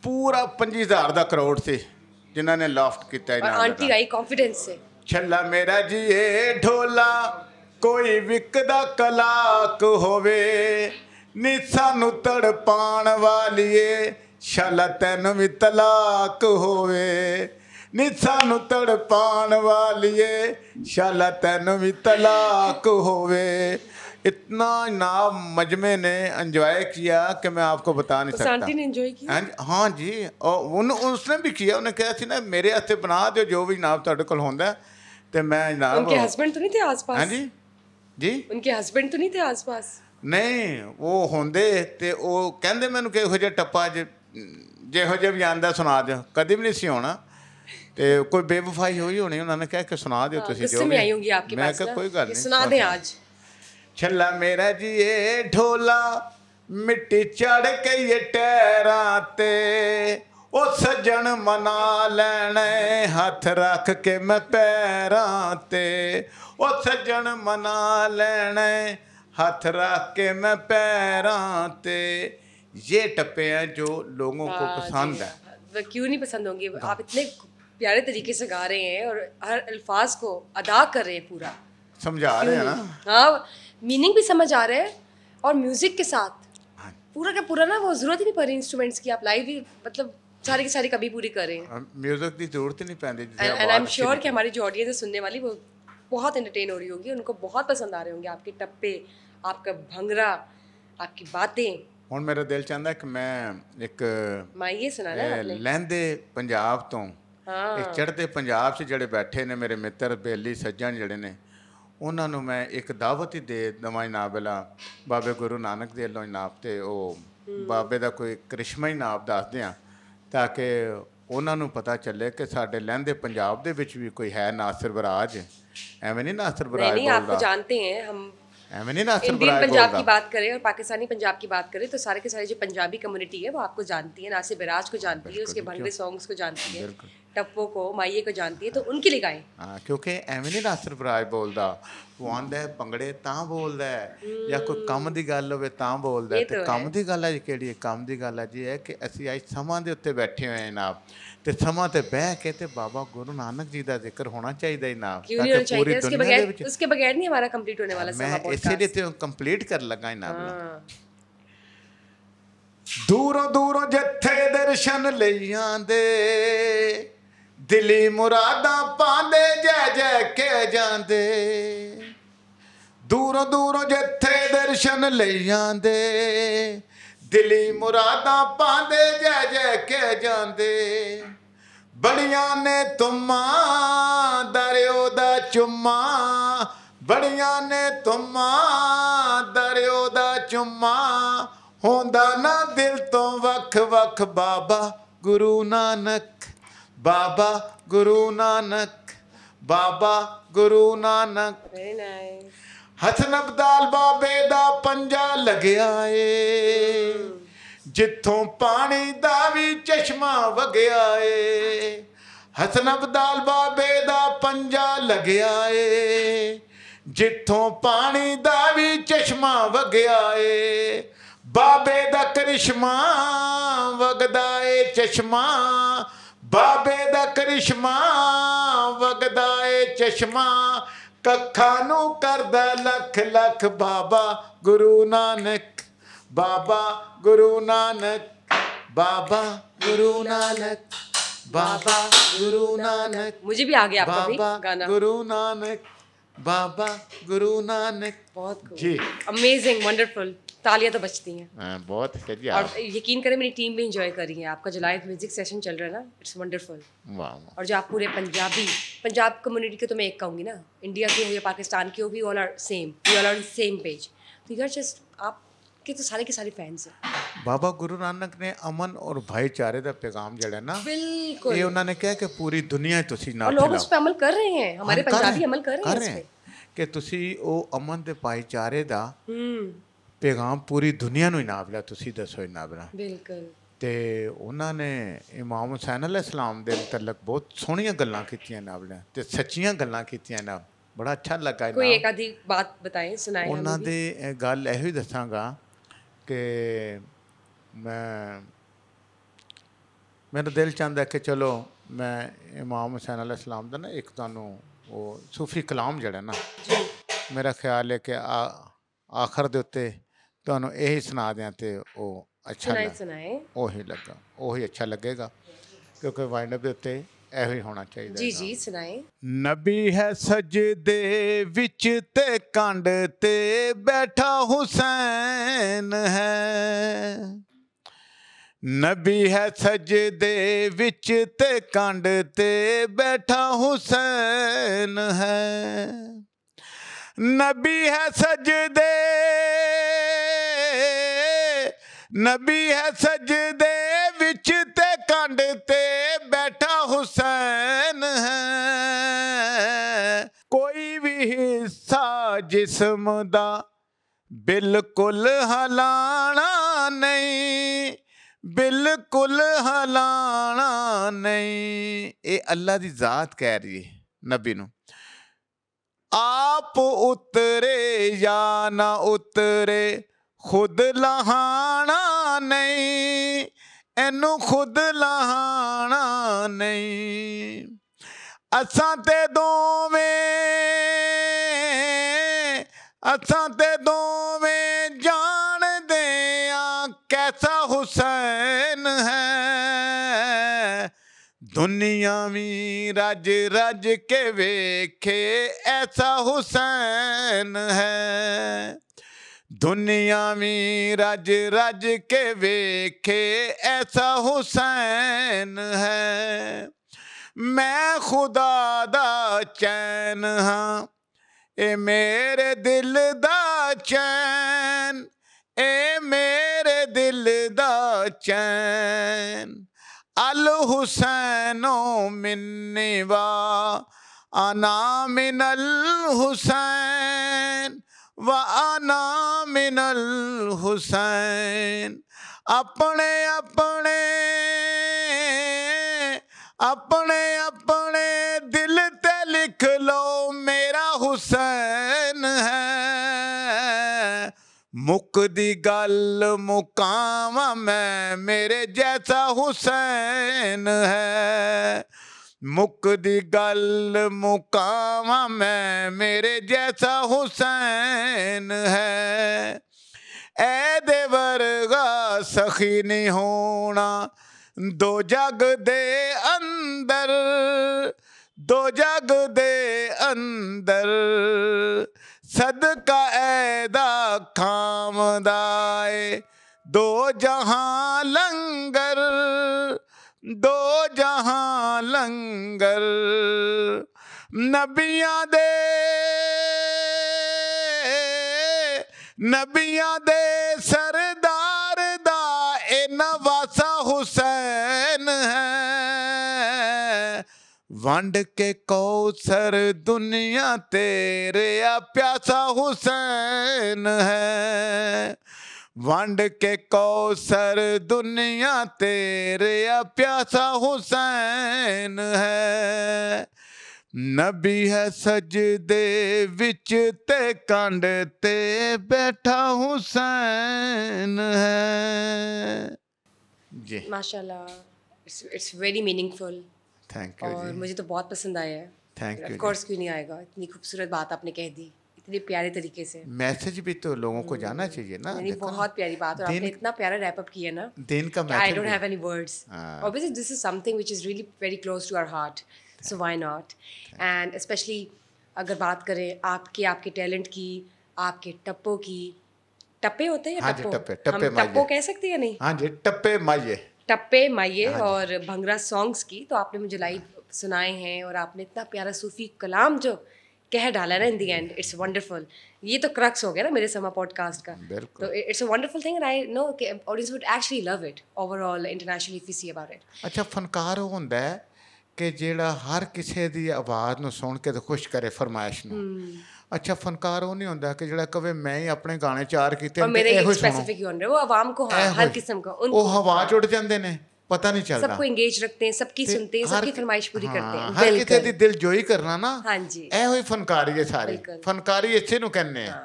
ਪੂਰਾ 25000 ਦਾ ਕਰੋੜ ਸੀ ਜਿਨ੍ਹਾਂ ਨੇ ਲਾਫਟ ਕੀਤਾ ਇਹਨਾਂ ਆਂਟੀ ਆਈ ਕੰਫੀਡੈਂਸ ਸੇ ਛੱਲਾ ਮੇਰਾ ਜੀਏ ਢੋਲਾ ਕੋਈ ਵਿਕਦਾ ਕਲਾਕ ਹੋਵੇ ਨੀ ਸਾਨੂੰ ਤੜਪਾਣ ਵਾਲੀਏ ਛੱਲਾ ਤੈਨੂੰ ਵੀ ਤਲਾਕ ਹੋਵੇ ਨੀ ਸਾਨੂੰ ਤੜਪਾਣ ਵਾਲੀਏ ਛੱਲਾ ਤੈਨੂੰ ਵੀ ਤਲਾਕ ਹੋਵੇ इतना नाब मजमे ने एंजॉय किया कि मैं आपको बता नहीं सकता ने एंजॉय किया हाँ जी और उन उसने भी किया उन्हें कहा थी ना मेरे हथे बना दो जो भी जनाब ਤੁਹਾਡੇ ਕੋਲ ਹੁੰਦਾ ਤੇ ਮੈਂ ਜਨਾਬ उनके हस्बैंड तो नहीं थे आसपास हाँ जी जी उनके हस्बैंड तो नहीं थे आसपास नहीं ਉਹ ਹੁੰਦੇ ਤੇ ਉਹ ਕਹਿੰਦੇ ਮੈਨੂੰ ਕਿ ਇਹੋ ਜਿਹਾ ਟੱਪਾ ਜਿਹੋ ਜਿਹਾ ਵੀ ਆਂਦਾ ਸੁਣਾ ਦਿਓ ਕਦੀ ਵੀ ਨਹੀਂ ਸੀ ਹੋਣਾ ਤੇ ਕੋਈ ਬੇਵਫਾਈ ਹੋਈ ਹੋਣੀ ਉਹਨਾਂ ਨੇ ਕਿਹਾ ਕਿ ਸੁਣਾ ਦਿਓ ਤੁਸੀਂ ਜੋ ਵੀ ਮੈਂ ਕਿਹਾ ਕੋਈ ਗੱਲ ਨਹੀਂ ਸੁਣਾ ਦੇ ਅੱਜ छला मेरा जी ये ढोला मिट्टी चढ़ के ये टहराते ओ सजन मना लेने हथ रख के मैं पैराते ओ सजन मना लेने हथ रख के मैं पैराते ये टप्पे हैं जो लोगों को पसंद है तो क्यों नहीं पसंद होंगे हाँ। आप इतने प्यारे तरीके से गा रहे हैं और हर अल्फाज को अदा कर रहे हैं पूरा समझा रहे हैं ना हाँ मीनिंग भी समझ आ रहा है और म्यूज़िक के साथ हाँ। पूरा का पूरा ना वो जरूरत ही नहीं पड़ी इंस्ट्रूमेंट्स की आप लाइव भी मतलब सारी की सारी कभी पूरी करें म्यूजिक की जरूरत ही नहीं पैंदी एंड आई एम श्योर कि हमारी जो ऑडियंस है सुनने वाली वो बहुत एंटरटेन हो रही होगी उनको बहुत पसंद आ रहे होंगे आपके टप्पे आपका भंगरा आपकी बातें ਹੁਣ ਮੇਰਾ ਦਿਲ ਚਾਹੁੰਦਾ ਕਿ ਮੈਂ मैं ਮੈਂ ਇਹ ਸੁਣਾ ਰਿਹਾ ਲਹਿੰਦੇ पंजाब तो ਹਾਂ एक हाँ। चढ़ते पंजाब से जड़े बैठे ने मेरे मित्र बेली सज्जन जड़े ने ਉਹਨਾਂ ਨੂੰ ਮੈਂ ਇੱਕ ਦਾਵਤ ਹੀ ਦੇ ਦਵਾਂ ਨਾਬਲਾ ਬਾਬੇ ਗੁਰੂ ਨਾਨਕ ਦੇ ਲੋ ਨਾਪ ਤੇ ਉਹ ਬਾਬੇ ਦਾ ਕੋਈ ਕ੍ਰਿਸ਼ਮਾ ਹੀ ਨਾਪ ਦੱਸਦੇ ਆ ਤਾਂ ਕਿ ਉਹਨਾਂ ਨੂੰ ਪਤਾ ਚੱਲੇ ਕਿ ਸਾਡੇ ਲਹਿੰਦੇ ਪੰਜਾਬ ਦੇ ਵਿੱਚ ਵੀ ਕੋਈ ਹੈ ਨਾਸਰ ਬਰਾਜ ਐਵੇਂ ਨਹੀਂ ਨਾਸਰ ਬਰਾਜ ਨਹੀਂ ਆਪ ਕੋ ਜਾਣਤੇ ਹੈ ਹਮ ਐਵੇਂ ਨਹੀਂ ਬਰਾਜ ना ਪੰਜਾਬ ਦੀ ਬਾਤ ਕਰੇ ਔਰ ਪਾਕਿਸਤਾਨੀ ਪੰਜਾਬ ਦੀ ਬਾਤ ਕਰੇ ਤਾਂ ਸਾਰੇ ਕੇ ਸਾਰੇ ਜੋ ਪੰਜਾਬੀ ਕਮਿਊਨਿਟੀ ਹੈ ਉਹ ਆਪ ਕੋ ਜਾਣਦੀ ਹੈ ਨਾਸਰ ਬਰਾਜ ਕੋ ਜਾਣਦੀ ਹੈ ਉਸਕੇ ਬੰਦੇ ਸੌਂਗਸ ਕੋ ਜਾਣਦੀ ਹੈ ਬਿਲਕੁਲ टप्पो को माइये को जानती है तो उनके लिए गाएं हाँ क्योंकि ਐਵੇਂ ਨਹੀਂ ਰਾਸਰ ਬਰਾਜ ਬੋਲਦਾ ਉਹ ਆਂਦਾ ਹੈ ਪੰਗੜੇ ਤਾਂ ਬੋਲਦਾ ਹੈ ਜਾਂ ਕੋਈ ਕੰਮ ਦੀ ਗੱਲ ਹੋਵੇ ਤਾਂ ਬੋਲਦਾ ਹੈ ਤੇ ਕੰਮ ਦੀ ਗੱਲ ਹੈ ਕਿਹੜੀ ਹੈ ਕੰਮ ਦੀ ਗੱਲ ਹੈ ਜੀ ਹੈ ਕਿ ਅਸੀਂ ਅੱਜ ਸਮਾਂ ਦੇ ਉੱਤੇ ਬੈਠੇ ਹੋਏ ਜਨਾਬ ਤੇ ਸਮਾਂ ਤੇ ਬਹਿ ਕੇ ਤੇ ਬਾਬਾ ਗੁਰੂ ਨਾਨਕ ਜੀ ਦਾ ਜ਼ਿਕਰ ਹੋਣਾ ਚਾਹੀਦਾ ਜਨਾਬ ਕਿਉਂਕਿ ਪੂਰੀ ਦੁਨੀਆ ਦੇ ਵਿੱਚ ਉਸਕੇ ਬਗੈਰ ਨਹੀਂ ਹਮਾਰਾ ਕੰਪਲੀਟ ਹੋਣੇ ਵਾਲਾ ਸਮਾਂ ਮੈਂ ਇਸੇ ਲਈ ਤੇ ਕੰਪਲੀਟ ਕਰ ਲੱਗਾ ਜਨਾਬ ਦੂਰੋਂ ਦੂਰੋਂ ਜਿੱਥੇ ਦਰਸ਼ਨ ਲਈ ਆਂਦੇ ਦਿਲੀ ਮੁਰਾਦਾਂ ਪਾਉਂਦੇ ਜੈ ਜੈ ਕੇ ਜਾਂਦੇ ਦੂਰੋਂ ਦੂਰੋਂ ਜਿੱਥੇ ਦਰਸ਼ਨ ਲਈ ਜਾਂਦੇ ਦਿਲੀ ਮੁਰਾਦਾਂ ਪਾਉਂਦੇ ਜੈ ਜੈ ਕੇ ਜਾਂਦੇ ਬੜੀਆਂ ਨੇ ਤੁਮਾ ਦਰਿਓ ਦਾ ਚੁੰਮਾ ਬੜੀਆਂ ਨੇ ਤੁਮਾ ਦਰਿਓ ਦਾ ਚੁੰਮਾ ਹੁੰਦਾ ਨਾ ਦਿਲ ਤੋਂ ਵੱਖ ਵੱਖ ਬਾਬਾ ਗੁਰੂ ਨਾਨਕ ਬਾਬਾ ਗੁਰੂ ਨਾਨਕ ਬਾਬਾ ਗੁਰੂ ਨਾਨਕ ਵੈਰੀ ਨਾਈਸ ਹੱਥ ਨਬਦਾਲ ਬਾਬੇ ਦਾ ਪੰਜਾ ਲਗਿਆ ਏ ਜਿੱਥੋਂ ਪਾਣੀ ਦਾ ਵੀ ਚਸ਼ਮਾ ਵਗਿਆ ਏ ਹੱਥ ਨਬਦਾਲ ਬਾਬੇ ਦਾ ਪੰਜਾ ਲਗਿਆ ਏ ਜਿੱਥੋਂ ਪਾਣੀ ਦਾ ਵੀ ਚਸ਼ਮਾ ਵਗਿਆ ਏ ਬਾਬੇ ਦਾ ਕਰਿਸ਼ਮਾ ਵਗਦਾ ਏ ਚਸ਼ਮਾ ਬਾਬੇ ਦਾ ਕਰਿਸ਼ਮਾ ਵਗਦਾ ਏ ਚਸ਼ਮਾ ਕੱਖਾਂ ਨੂੰ ਕਰਦਾ ਲੱਖ ਲੱਖ ਬਾਬਾ ਗੁਰੂ ਨਾਨਕ ਬਾਬਾ ਗੁਰੂ ਨਾਨਕ ਬਾਬਾ ਗੁਰੂ ਨਾਨਕ ਬਾਬਾ ਗੁਰੂ ਨਾਨਕ मुझे ਵੀ ਆ ਗਿਆ आपका ਵੀ ਗਾਣਾ ਗੁਰੂ ਨਾਨਕ ਬਾਬਾ ਗੁਰੂ ਨਾਨਕ ਬਹੁਤ ਜੀ ਅਮੇਜ਼ਿੰਗ ਵੰਡਰਫੁਲ तालियां तो बचती हैं हाँ, बहुत चलिए और यकीन करें मेरी टीम भी इंजॉय कर रही है आपका जुलाई म्यूजिक सेशन चल रहा है ना इट्स वंडरफुल और जो आप पूरे पंजाबी पंजाब कम्युनिटी के तो मैं एक कहूँगी ना इंडिया की हो या पाकिस्तान की हो we all are same we all are same page तो यू जस्ट आप के तो सारे के सारे फैंस हैं ਬਾਬਾ ਗੁਰੂ ਨਾਨਕ ਨੇ ਅਮਨ ਔਰ ਭਾਈਚਾਰੇ ਦਾ ਪੈਗਾਮ ਜਿਹੜਾ ਨਾ ਬਿਲਕੁਲ ਇਹ ਉਹਨਾਂ ਨੇ ਕਿਹਾ ਕਿ ਪੂਰੀ ਦੁਨੀਆ ਤੁਸੀਂ ਨਾਲ ਲੋਕ ਉਸ ਤੇ ਅਮਲ ਕਰ ਰਹੇ ਹਨ ਹਮਾਰੇ ਪੰਜਾਬੀ ਅਮਲ ਕਰ ਰਹੇ ਹਨ ਕਿ ਤੁਸੀਂ ਉਹ ਅਮਨ ਤੇ ਭਾਈਚਾਰੇ ਦਾ ਪੈਗਾਮ ਪੂਰੀ ਦੁਨੀਆ ਨੂੰ ਇਨਾਬ ਲਿਆ ਤੁਸੀਂ ਦੱਸੋ ਇਨਾਬ ਨਾ ਬਿਲਕੁਲ ਤੇ ਉਹਨਾਂ ਨੇ ਇਮਾਮ ਹੁਸੈਨ ਅਲੈਹ ਸਲਾਮ ਦੇ ਮੁਤਲਕ ਬਹੁਤ ਸੋਹਣੀਆਂ ਗੱਲਾਂ ਕੀਤੀਆਂ ਇਨਾਬ ਨੇ ਤੇ ਸੱਚੀਆਂ ਗੱਲਾਂ ਕੀਤੀਆਂ ਇਨਾਬ ਬੜਾ ਅੱਛਾ ਲੱਗਾ ਇਨਾਬ ਕੋਈ ਇੱਕ ਆਦੀ ਬਾਤ ਬਤਾਏ ਸੁਣਾਏ ਉਹਨਾਂ ਦੇ ਗੱਲ ਇਹੋ ਹੀ ਦੱਸਾਂਗਾ ਕਿ ਮੈਂ ਮੇਰਾ ਦਿਲ ਚਾਹੁੰਦਾ ਕਿ ਚਲੋ ਮੈਂ ਇਮਾਮ ਹੁਸੈਨ ਅਲੈਹ ਸਲਾਮ ਦਾ ਨਾ ਇੱਕ ਤੁਹਾਨੂੰ ਉਹ ਸੂਫੀ ਕਲਾਮ ਜਿਹੜਾ ਨਾ ਮੇਰਾ ਖਿਆਲ ਹੈ ਕਿ ਆਖਰ ਦੇ ਉੱਤੇ ਤੁਹਾਨੂੰ ਇਹ ਸੁਣਾ ਦਿਆਂ ਤੇ ਉਹ ਅੱਛਾ ਸੁਣਾਏ ਸੁਣਾਏ ਉਹੀ ਲੱਗਾ ਉਹੀ ਅੱਛਾ ਲੱਗੇਗਾ ਕਿਉਂਕਿ ਵਾਈਂਡ ਅਪ ਦੇ ਉੱਤੇ ਇਹੋ ਹੀ ਹੋਣਾ ਚਾਹੀਦਾ ਜੀ ਜੀ ਸੁਣਾਏ ਨਬੀ ਹੈ ਸਜਦੇ ਵਿੱਚ ਤੇ ਕੰਡ ਤੇ ਬੈਠਾ ਹੁਸੈਨ ਹੈ ਨਬੀ ਹੈ ਸਜਦੇ ਵਿੱਚ ਤੇ ਕੰਡ ਤੇ ਬੈਠਾ ਹੁਸੈਨ ਹੈ ਨਬੀ ਹੈ ਸਜਦੇ ਨਬੀ ਹੈ ਸਜਦੇ ਵਿੱਚ ਤੇ ਕੰਡ ਤੇ ਬੈਠਾ ਹੁਸੈਨ ਹੈ ਕੋਈ ਵੀ ਹਿੱਸਾ ਜਿਸਮ ਦਾ ਬਿਲਕੁਲ ਹਲਾਣਾ ਨਹੀਂ ਬਿਲਕੁਲ ਹਲਾਣਾ ਨਹੀਂ ਇਹ ਅੱਲਾ ਦੀ ਜ਼ਾਤ ਕਹਿ ਰਹੀ ਹੈ ਨਬੀ ਨੂੰ ਆਪ ਉਤਰੇ ਜਾਂ ਨਾ ਉਤਰੇ ਖੁਦ ਲਹਾਣਾ ਨਹੀਂ ਇਹਨੂੰ ਖੁਦ ਲਹਾਣਾ ਨਹੀਂ ਅਸਾਂ ਤੇ ਦੋਵੇਂ ਅਸਾਂ ਤੇ ਦੋਵੇਂ ਜਾਣਦੇ ਆ ਕੈਸਾ ਹੁਸੈਨ ਹੈ ਦੁਨੀਆ ਵੀ ਰਜ ਰਜ ਕੇ ਵੇਖੇ ਐਸਾ ਹੁਸੈਨ ਹੈ ਦੁਨੀਆ ਵੀ ਰਜ ਰਜ ਕੇ ਵੇਖੇ ਐਸਾ ਹੁਸੈਨ ਹੈ ਮੈਂ ਖੁਦਾ ਦਾ ਚੈਨ ਹਾਂ ਏ ਮੇਰੇ ਦਿਲ ਦਾ ਚੈਨ ਏ ਮੇਰੇ ਦਿਲ ਦਾ ਚੈਨ ਅਲ ਹੁਸੈਨੋ ਮਿੰਨੀ ਵਾ ਅਨਾ ਮਿਨਲ ਹੁਸੈਨ ਵਾਨਾ ਮਿਨਲ ਹੁਸੈਨ ਆਪਣੇ ਆਪਣੇ ਆਪਣੇ ਆਪਣੇ ਦਿਲ ਤੇ ਲਿਖ ਲਓ ਮੇਰਾ ਹੁਸੈਨ ਹੈ ਮੁੱਕ ਦੀ ਗੱਲ ਮੁਕਾਵਾਂ ਮੈਂ ਮੇਰੇ ਜੈਸਾ ਹੁਸੈਨ ਹੈ ਦੀ ਗੱਲ ਮੁਕਾਵਾਂ ਮੈਂ ਮੇਰੇ ਜੈਸਾ ਹੁਸੈਨ ਹੈ ਐ ਦੇਵਰ ਵਰਗਾ ਸਖੀ ਨਹੀਂ ਹੋਣਾ ਦੋ ਜਗ ਦੇ ਅੰਦਰ ਦੋ ਜਗ ਦੇ ਅੰਦਰ ਸਦਕਾ ਐਦਾ ਖਾਮਦਾਏ ਦੋ ਜਹਾਂ ਲੰਗਰ दो जहां लंगर नबिया दे नबिया दे सरदार दा ए नवासा हुसैन है वंड के कौसर दुनिया तेरे प्यासा हुसैन है ਵੰਡ ਕੇ ਕੌਸਰ ਦੁਨੀਆ ਤੇਰਾ ਪਿਆਸਾ ਹੁਸੈਨ ਹੈ ਨਬੀ ਹੈ ਸਜਦੇ ਵਿੱਚ ਤੇ ਕੰਡ ਤੇ ਬੈਠਾ ਹੁਸੈਨ ਹੈ जी माशाल्लाह it's it's very meaningful thank you और मुझे तो बहुत पसंद आया है थैंक यू कोर्स क्यों नहीं आएगा इतनी खूबसूरत बात आपने कह दी इतने प्यारे तरीके से मैसेज भी तो लोगों को हम्म। जाना चाहिए ना बहुत प्यारी बात और आपने इतना प्यारा रैप अप किया ना दिन का message I don't have any words obviously this is something which is really very close to our heart so why not and specially अगर बात करें आपके आपके टैलेंट की आपके टप्पो की टप्पे होते हैं या हाँ टप्पो टप्पे टप्पे हम टप्पो कह सकते हैं नहीं हाँ जी टप्पे माइये टप्पे माइये हाँ और भंगरा सॉन्ग्स की तो आपने मुझे लाइव सुनाए हैं और आपने इतना प्यारा सूफी कलाम जो कह डाला ना in the and it's wonderful ये तो क्रक्स हो गया ना मेरे समा पॉडकास्ट का तो it's a wonderful thing I know audience would actually love it overall internationally if you see about it ਅੱਛਾ ਫਨਕਾਰ ਉਹ ਹੁੰਦਾ ਹੈ ਕਿ ਜਿਹੜਾ ਹਰ ਕਿਸੇ ਦੀ ਆਵਾਜ਼ ਨੂੰ ਸੁਣ ਕੇ ਤੇ ਖੁਸ਼ ਕਰੇ ਫਰਮਾਇਸ਼ ਨੂੰ ਅੱਛਾ ਫਨਕਾਰ ਉਹ ਨਹੀਂ ਹੁੰਦਾ ਕਿ ਜਿਹੜਾ ਕਵੇ ਮੈਂ ਹੀ ਆਪਣੇ ਗਾਣੇ ਚਾਰ ਕੀਤੇ ਤੇ ਇਹੋ ਹੀ ਸੁਣੋ ਉਹ ਆਵਾਮ ਕੋ ਹਰ ਕਿਸਮ ਕੋ ਉਹ ਹਵਾ ਚ ਉੱਡ ਜਾਂਦੇ ਨੇ ਪਤਾ ਨਹੀਂ ਚੱਲਦਾ ਸਭ ਕੋ ਇੰਗੇਜ ਰੱਖਦੇ ਹਨ ਸਭ ਕੀ ਸੁਣਦੇ ਹਨ ਸਭ ਕੀ ਫਰਮਾਇਸ਼ ਪੂਰੀ ਕਰਦੇ ਹਨ ਹਰ ਕਿਤੇ ਦੀ ਦਿਲ ਜੋਈ ਕਰਨਾ ਨਾ ਹਾਂਜੀ ਇਹ ਹੋਈ ਫਨਕਾਰੀ ਹੈ ਸਾਰੀ ਫਨਕਾਰੀ ਇੱਥੇ ਨੂੰ ਕਹਿੰਦੇ ਆ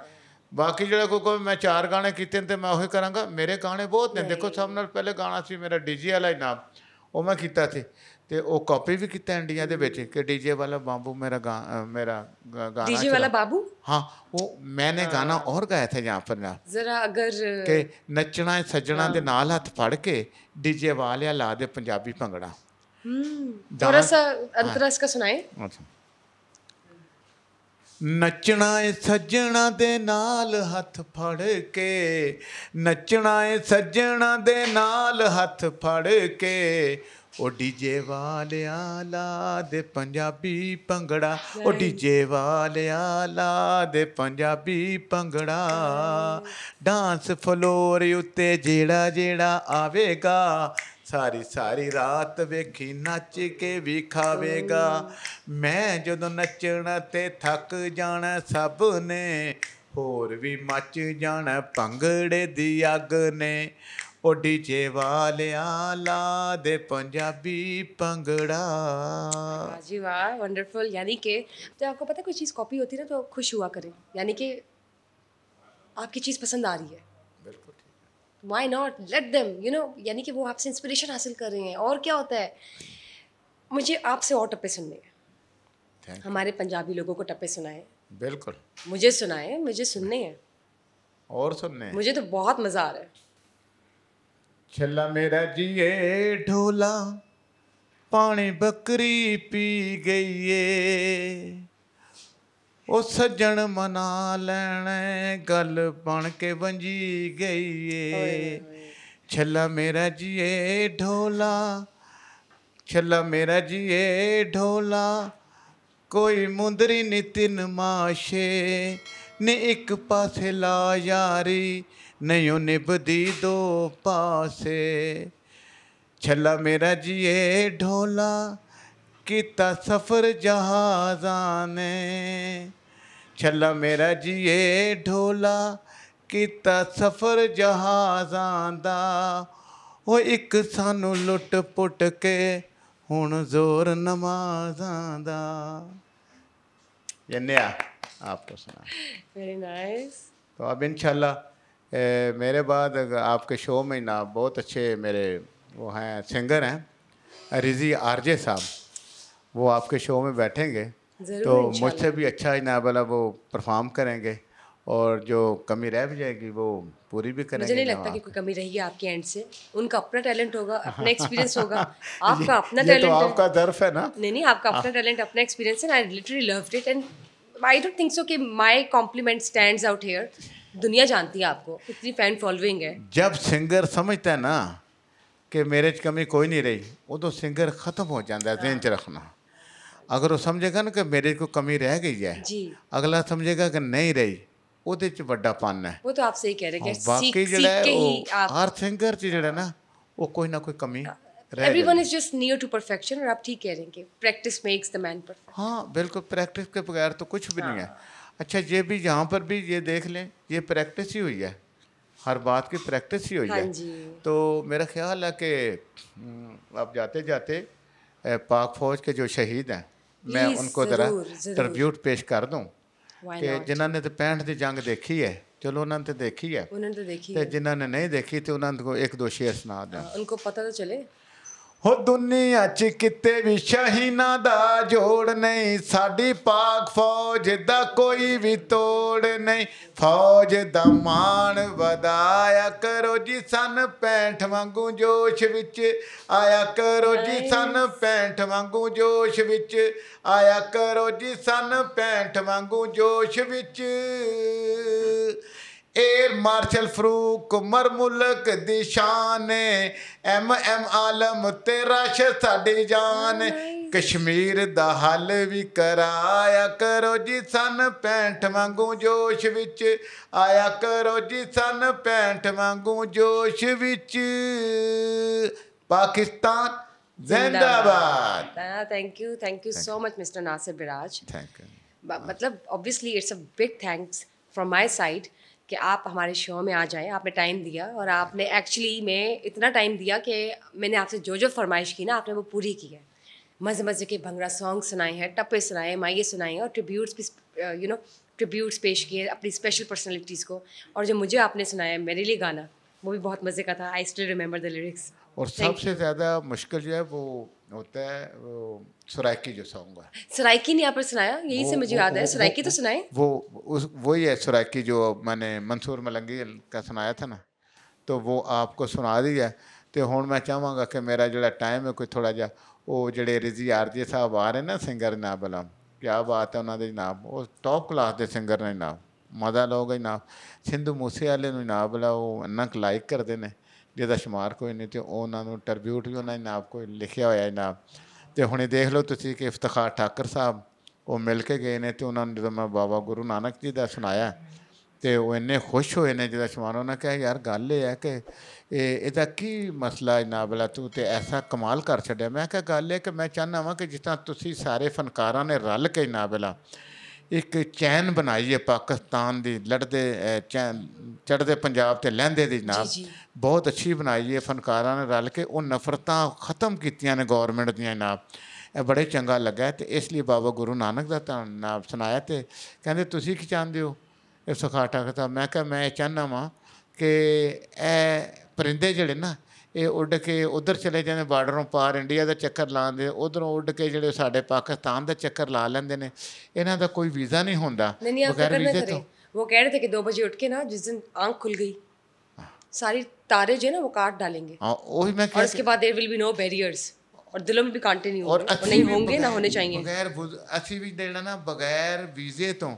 ਬਾਕੀ ਜਿਹੜਾ ਕੋ ਕੋ ਮੈਂ ਚਾਰ ਗਾਣੇ ਕੀਤੇ ਤੇ ਮੈਂ ਉਹੀ ਕਰਾਂਗਾ ਮੇਰੇ ਗਾਣੇ ਬਹੁਤ ਨੇ ਦੇਖੋ ਸਭ ਨਾਲ ਪਹਿਲੇ ਗਾਣਾ ਸੀ ਮੇਰਾ ਡੀਜੀ ਵਾਲਾ ਜਨਾਬ ਉਹ ਮੈਂ ਕੀਤਾ ਸੀ ਤੇ ਉਹ ਕਾਪੀ ਵੀ ਕੀਤਾ ਇੰਡੀਆ ਦੇ ਵਿੱਚ ਕਿ ਡੀਜੇ ਵਾਲਾ ਬਾਬੂ ਮੇਰਾ ਮੇਰਾ ਗਾਣਾ ਡੀਜੇ ਵਾਲਾ ਬਾਬੂ ਹਾਂ ਉਹ ਮੈਨੇ ਗਾਣਾ ਹੋਰ ਗਾਇਆ ਥਾ ਜਾਂ ਫਿਰ ਨਾ ਜ਼ਰਾ ਅਗਰ ਕਿ ਨੱਚਣਾ ਸੱਜਣਾ ਦੇ ਨਾਲ ਹੱਥ ਫੜ ਕੇ ਡੀਜੇ ਵਾਲਿਆ ਲਾ ਦੇ ਪੰਜਾਬੀ ਭੰਗੜਾ ਹੂੰ ਥੋੜਾ ਸਾ ਅੰਤਰਸ ਕਾ ਸੁਣਾਏ ਨੱਚਣਾ ਏ ਸੱਜਣਾ ਦੇ ਨਾਲ ਹੱਥ ਫੜ ਕੇ ਨੱਚਣਾ ਏ ਸੱਜਣਾ ਦੇ ਨਾਲ ਹੱਥ ਫੜ ਕੇ ਉਹ ਡੀਜੇ ਵਾਲਿਆ ਲਾ ਦੇ ਪੰਜਾਬੀ ਭੰਗੜਾ ਉਹ ਡੀਜੇ ਵਾਲਿਆ ਲਾ ਦੇ ਪੰਜਾਬੀ ਭੰਗੜਾ ਡਾਂਸ ਫਲੋਰ ਉੱਤੇ ਜਿਹੜਾ ਜਿਹੜਾ ਆਵੇਗਾ ਸਾਰੀ ਸਾਰੀ ਰਾਤ ਵੇਖੀ ਨੱਚ ਕੇ ਵਿਖਾਵੇਗਾ ਮੈਂ ਜਦੋਂ ਨੱਚਣ ਤੇ ਥੱਕ ਜਾਣਾ ਸਭ ਨੇ ਹੋਰ ਵੀ ਮੱਚ ਜਾਣਾ ਭੰਗੜੇ ਦੀ ਅੱਗ ਨੇ ਉਹ ਡੀਜੇ ਵਾਲਿਆਂ ਲਾ ਦੇ पंजाबी पंगड़ा जी वाह वंडरफुल यानी कि जब तो आपको पता कोई चीज़ कॉपी होती ना तो खुश हुआ करें यानी कि आपकी चीज़ पसंद आ रही है बिल्कुल why not let them you यानी कि वो आपसे इंस्पिरेशन हासिल कर रहे हैं और क्या होता है मुझे आपसे और टप्पे सुनने हैं हमारे पंजाबी लोगों को टप्पे सुनाए बिल्कुल मुझे सुनाए मुझे सुनने हैं और सुनने मुझे तो बहुत मज़ा आ रहा है ਛੱਲਾ ਮੇਰਾ ਜੀਏ ਢੋਲਾ ਪਾਣੀ ਬੱਕਰੀ ਪੀ ਗਈ ਏ ਉਹ ਸੱਜਣ ਮਨਾ ਲੈਣੇ ਗੱਲ ਬਣ ਕੇ ਵੰਜੀ ਗਈ ਏ ਛੱਲਾ ਮੇਰਾ ਜੀਏ ਢੋਲਾ ਛੱਲਾ ਮੇਰਾ ਜੀਏ ਢੋਲਾ ਕੋਈ ਮੁੰਦਰੀ ਨੀ ਤਿੰਨ ਮਾਸ਼ੇ ਨੇ ਇੱਕ ਪਾਸੇ ਲਾ ਯਾਰੀ ਨਹੀਂ ਉਹ ਨਿਭਦੀ ਦੋ ਪਾਸੇ ਛੱਲਾ ਮੇਰਾ ਜੀਏ ਢੋਲਾ ਕੀਤਾ ਸਫਰ ਜਹਾਜ਼ਾਂ ਨੇ ਛੱਲਾ ਮੇਰਾ ਜੀਏ ਢੋਲਾ ਕੀਤਾ ਸਫਰ ਜਹਾਜ਼ਾਂ ਦਾ ਉਹ ਇੱਕ ਸਾਨੂੰ ਲੁੱਟ ਪੁੱਟ ਕੇ ਹੁਣ ਜ਼ੋਰ ਨਮਾਜ਼ਾਂ ਦਾ ਜੰਨਿਆ ਆਪਕੋ ਸੁਣਾ ਵੈਰੀ ਨਾਈਸ तो अब इंशाल्लाह ए, मेरे बाद आपके शो में ना बहुत अच्छे मेरे वो हैं सिंगर हैं रिजी आरजे साहब वो आपके शो में बैठेंगे तो मुझसे भी अच्छा ही ना बोला वो परफॉर्म करेंगे और जो कमी रह भी जाएगी वो पूरी भी करेंगे मुझे नहीं लगता कि कोई कमी रही है आपके एंड से उनका अपना टैलेंट होगा अपना एक्सपीरियंस होगा आपका अपना टैलेंट तो आपका दर्फ है ना नहीं नहीं आपका अपना टैलेंट हाँ। अपना एक्सपीरियंस है I literally loved it and I don't think so कि my compliment stands out here दुनिया जानती है आपको इतनी फैन फॉलोइंग है जब सिंगर समझता है ना कि मेरे च कमी कोई नहीं रही वो तो सिंगर ख़त्म हो जाता है जहन हाँ। च रखना अगर वो समझेगा ना कि मेरे को कमी रह गई है जी। अगला समझेगा कि नहीं रही ਉਹਦੇ ਚ ਵੱਡਾ ਪੰਨ ਹੈ ਉਹ ਤਾਂ ਆਪ ਸਹੀ ਕਹਿ ਰਹੇ ਕਿ ਬਾਕੀ ਜਿਹੜਾ ਉਹ ਹਰ ਸਿੰਗਰ ना ਜਿਹੜਾ ਨਾ ਉਹ ਕੋਈ ਨਾ ਕੋਈ ਕਮੀ everyone is just near to perfection और आप ठीक कह रहे हैं कि practice makes the man perfect हाँ बिल्कुल प्रैक्टिस के बगैर तो कुछ भी नहीं है हाँ। अच्छा ये भी यहाँ पर भी ये देख लें ये प्रैक्टिस ही हुई है हर बात की प्रैक्टिस ही हुई हाँ है तो मेरा ख्याल है कि हम्म, आप जाते जाते पाक फौज के जो शहीद हैं मैं उनको ज़रा ट्रिब्यूट पेश कर दूँ कि जिन्होंने तो पैंठ की जंग देखी है चलो उन्होंने तो देखी है तो जिन्होंने नहीं देखी हाँ, तो उन्होंने एक ਤੇ ਜਿਨ੍ਹਾਂ ਨੇ ਨਹੀਂ ਦੇਖੀ ਤੇ ਉਹਨਾਂ ਨੂੰ ਹੋ ਦੁਨੀਆ 'ਚ ਕਿਤੇ ਵੀ ਸ਼ਹੀਨਾ ਦਾ ਜੋੜ ਨਹੀਂ ਸਾਡੀ ਪਾਕ ਫੌਜ ਦਾ ਕੋਈ ਵੀ ਤੋੜ ਨਹੀਂ ਫੌਜ ਦਾ ਮਾਣ ਵਧਾਇਆ ਕਰੋ ਜੀ ਸਨ ਪੈਂਠ ਵਾਂਗੂ ਜੋਸ਼ ਵਿੱਚ ਆਇਆ ਕਰੋ ਜੀ ਸਨ ਪੈਂਠ ਵਾਂਗੂ ਜੋਸ਼ ਵਿੱਚ ਆਇਆ ਕਰੋ ਜੀ ਸਨ ਪੈਂਠ ਵਾਂਗੂ ਜੋਸ਼ ਵਿੱਚ ਏਅਰ ਮਾਰਸ਼ਲ ਫਰੂਕ ਮਰਮੁਲਕ ਮੁਲਕ ਦੀ ਸ਼ਾਨ ਐਮ ਐਮ ਆਲਮ ਤੇਰਾ ਸ਼ਰ ਸਾਡੀ ਜਾਨ ਕਸ਼ਮੀਰ ਦਾ ਹੱਲ ਵੀ ਕਰਾਇਆ ਕਰੋ ਜੀ ਸਨ 65 ਵਾਂਗੂ ਜੋਸ਼ ਵਿੱਚ ਆਇਆ ਕਰੋ ਜੀ ਸਨ 65 ਵਾਂਗੂ ਜੋਸ਼ ਵਿੱਚ ਪਾਕਿਸਤਾਨ ਜ਼ਿੰਦਾਬਾਦ thank you thank you so much mister Nasir Biraj thank you ਮਤਲਬ obviously it's a big thanks from my side कि आप हमारे शो में आ जाएं आपने टाइम दिया और आपने एक्चुअली में इतना टाइम दिया कि मैंने आपसे जो जो फरमाइश की ना आपने वो पूरी की है मज़े मज़े के भंगड़ा सॉन्ग सुनाए हैं टप्पे सुनाए हैं माइए सुनाए हैं और ट्रिब्यूट्स भी यू नो ट्रिब्यूट्स पेश किए अपनी स्पेशल पर्सनैलिटीज़ को और जो मुझे आपने सुनाया मेरे लिए गाना वो भी बहुत मज़े का था I still remember the lyrics और सबसे ज़्यादा मुश्किल जो है वो होता है वो सरायकी जो सॉन्ग है सरायकी नहीं आपने सुनाया यही वो, से मुझे याद है सरायकी तो सुनाए वो उस वही है सरायकी जो मैंने मंसूर मलंगी का सुनाया था ना तो वो आपको ਸੁਣਾ ਦਿਆ ਤੇ ਹੁਣ ਮੈਂ ਚਾਹਾਂਗਾ ਕਿ ਮੇਰਾ ਜਿਹੜਾ ਟਾਈਮ ਹੈ ਕੋਈ ਥੋੜਾ ਜਿਹਾ ਉਹ ਜਿਹੜੇ ਰਿਜ਼ੀ ਆਰਜੀ ਸਾਹਿਬ ਆ ਰਹੇ ਨਾ ਸਿੰਗਰ ਨਾ ਬਲਾ ਕੀ ਬਾਤ ਹੈ ਉਹਨਾਂ ਦੇ ਨਾਮ ਉਹ ਟੌਪ ਕਲਾਸ ਦੇ ਸਿੰਗਰ ਨੇ ਨਾਮ ਮਜ਼ਾ ਲਓਗੇ ਨਾ ਸਿੰਧੂ ਮੂਸੇ ਵਾਲੇ ਨੂੰ ਨਾ ਬਲਾ ਉਹ ਇੰਨਾ ਲਾਈਕ ਕਰਦੇ ਨੇ ਜਿਹਦਾ ਸ਼ਮਾਰ ਕੋਈ ਨਹੀਂ ਤੇ ਉਹਨਾਂ ਨੂੰ ਟ੍ਰਿਬਿਊਟ ਵੀ ਉਹਨਾਂ ਨੇ ਨਾਮ ਕੋਈ ਲਿਖਿਆ ਹੋਇਆ ਹੈ ਨਾਮ ਤੇ ਹੁਣੇ ਦੇਖ ਲਓ ਤੁਸੀਂ ਕਿ ਇਫਤਖਾਰ ਠਾਕਰ ਸਾਹਿਬ ਉਹ ਮਿਲ ਕੇ ਗਏ ਨੇ ਤੇ ਉਹਨਾਂ ਨੇ ਜਦੋਂ ਮੈਂ ਬਾਬਾ ਗੁਰੂ ਨਾਨਕ ਜੀ ਦਾ ਸੁਣਾਇਆ ਤੇ ਉਹ ਇੰਨੇ ਖੁਸ਼ ਹੋਏ ਨੇ ਜਿਹਦਾ ਸ਼ਮਾਰ ਉਹਨਾਂ ਕਿਹਾ ਯਾਰ ਗੱਲ ਇਹ ਹੈ ਕਿ ਇਹ ਇਹਦਾ ਕੀ ਮਸਲਾ ਹੈ ਨਾਬਲਾ ਤੂੰ ਤੇ ਐਸਾ ਕਮਾਲ ਕਰ ਛੱਡਿਆ ਮੈਂ ਕਿਹਾ ਗੱਲ ਇਹ ਕਿ ਮੈਂ ਚਾਹਨਾ ਵਾਂ ਕਿ ਜਿੱਦਾਂ ਤੁਸੀਂ ਸਾਰੇ ਫਨਕਾਰਾਂ ਨੇ ਰਲ ਕੇ ਨਾਬਲਾ ਇੱਕ ਚੈਨ ਬਣਾਈ ਹੈ ਪਾਕਿਸਤਾਨ ਦੀ ਲੜਦੇ ਚੜਦੇ ਪੰਜਾਬ ਤੇ ਲੈਂਦੇ ਦੀ ਜਨਾਬ ਬਹੁਤ ਅੱਛੀ ਬਣਾਈ ਹੈ ਫਨਕਾਰਾਂ ਨੇ ਰਲ ਕੇ ਉਹ ਨਫ਼ਰਤਾਂ ਖਤਮ ਕੀਤੀਆਂ ਨੇ ਗਵਰਨਮੈਂਟ ਦੀਆਂ ਜਨਾਬ ਇਹ ਬੜੇ ਚੰਗਾ ਲੱਗਾ ਤੇ ਇਸ ਲਈ ਬਾਬਾ ਗੁਰੂ ਨਾਨਕ ਦਾ ਤਾਂ ਨਾਮ ਸੁਣਾਇਆ ਤੇ ਕਹਿੰਦੇ ਤੁਸੀਂ ਕੀ ਚਾਹੁੰਦੇ ਹੋ ਇਹ ਸੁਖਾਟਾ ਕਹਤਾ ਮੈਂ ਕਿਹਾ ਮੈਂ ਚਾਹਨਾ ਵਾਂ ਕਿ ਇਹ ਪਰਿੰਦੇ ਜਿਹੜੇ ਨਾ ਇਹ ਉੱਡ ਕੇ ਉਧਰ ਚਲੇ ਜਾਂਦੇ ਬਾਰਡਰੋਂ ਪਾਰ ਇੰਡੀਆ ਦਾ ਚੱਕਰ ਲਾਉਂਦੇ ਉਧਰੋਂ ਉੱਡ ਕੇ ਜਿਹੜੇ ਸਾਡੇ ਪਾਕਿਸਤਾਨ ਦਾ ਚੱਕਰ ਲਾ ਲੈਂਦੇ ਨੇ ਇਹਨਾਂ ਦਾ ਕੋਈ ਵੀਜ਼ਾ ਨਹੀਂ ਹੁੰਦਾ ਬਗੈਰ ਵੀਜ਼ੇ ਤੋਂ ਉਹ ਕਹਿ ਰਹੇ ਥੇ ਕਿ 2 ਵਜੇ ਉੱਠ ਕੇ ਨਾ ਜਿਸ ਦਿਨ ਅੱਖ ਖੁੱਲ ਗਈ ਸਾਰੀ ਤਾਰੇ ਜੇ ਨਾ ਉਹ ਕਾਟ ਡਾਲेंगे ਹਾਂ ਉਹ ਮੈਂ ਕਿਹਾ ਉਸ ਕੇ ਬਾਅਦ there will be no barriers ਔਰ ਦਿਲੋਂ ਵੀ ਕੰਟੀਨਿਊ ਨਹੀਂ ਹੋਣਗੇ ਨਾ ਹੋਣੇ ਚਾਹੀਏ ਬਗੈਰ ਅਸੀਂ ਵੀ ਦੇਣਾ ਨਾ ਬਗੈਰ ਵੀਜ਼ੇ ਤੋਂ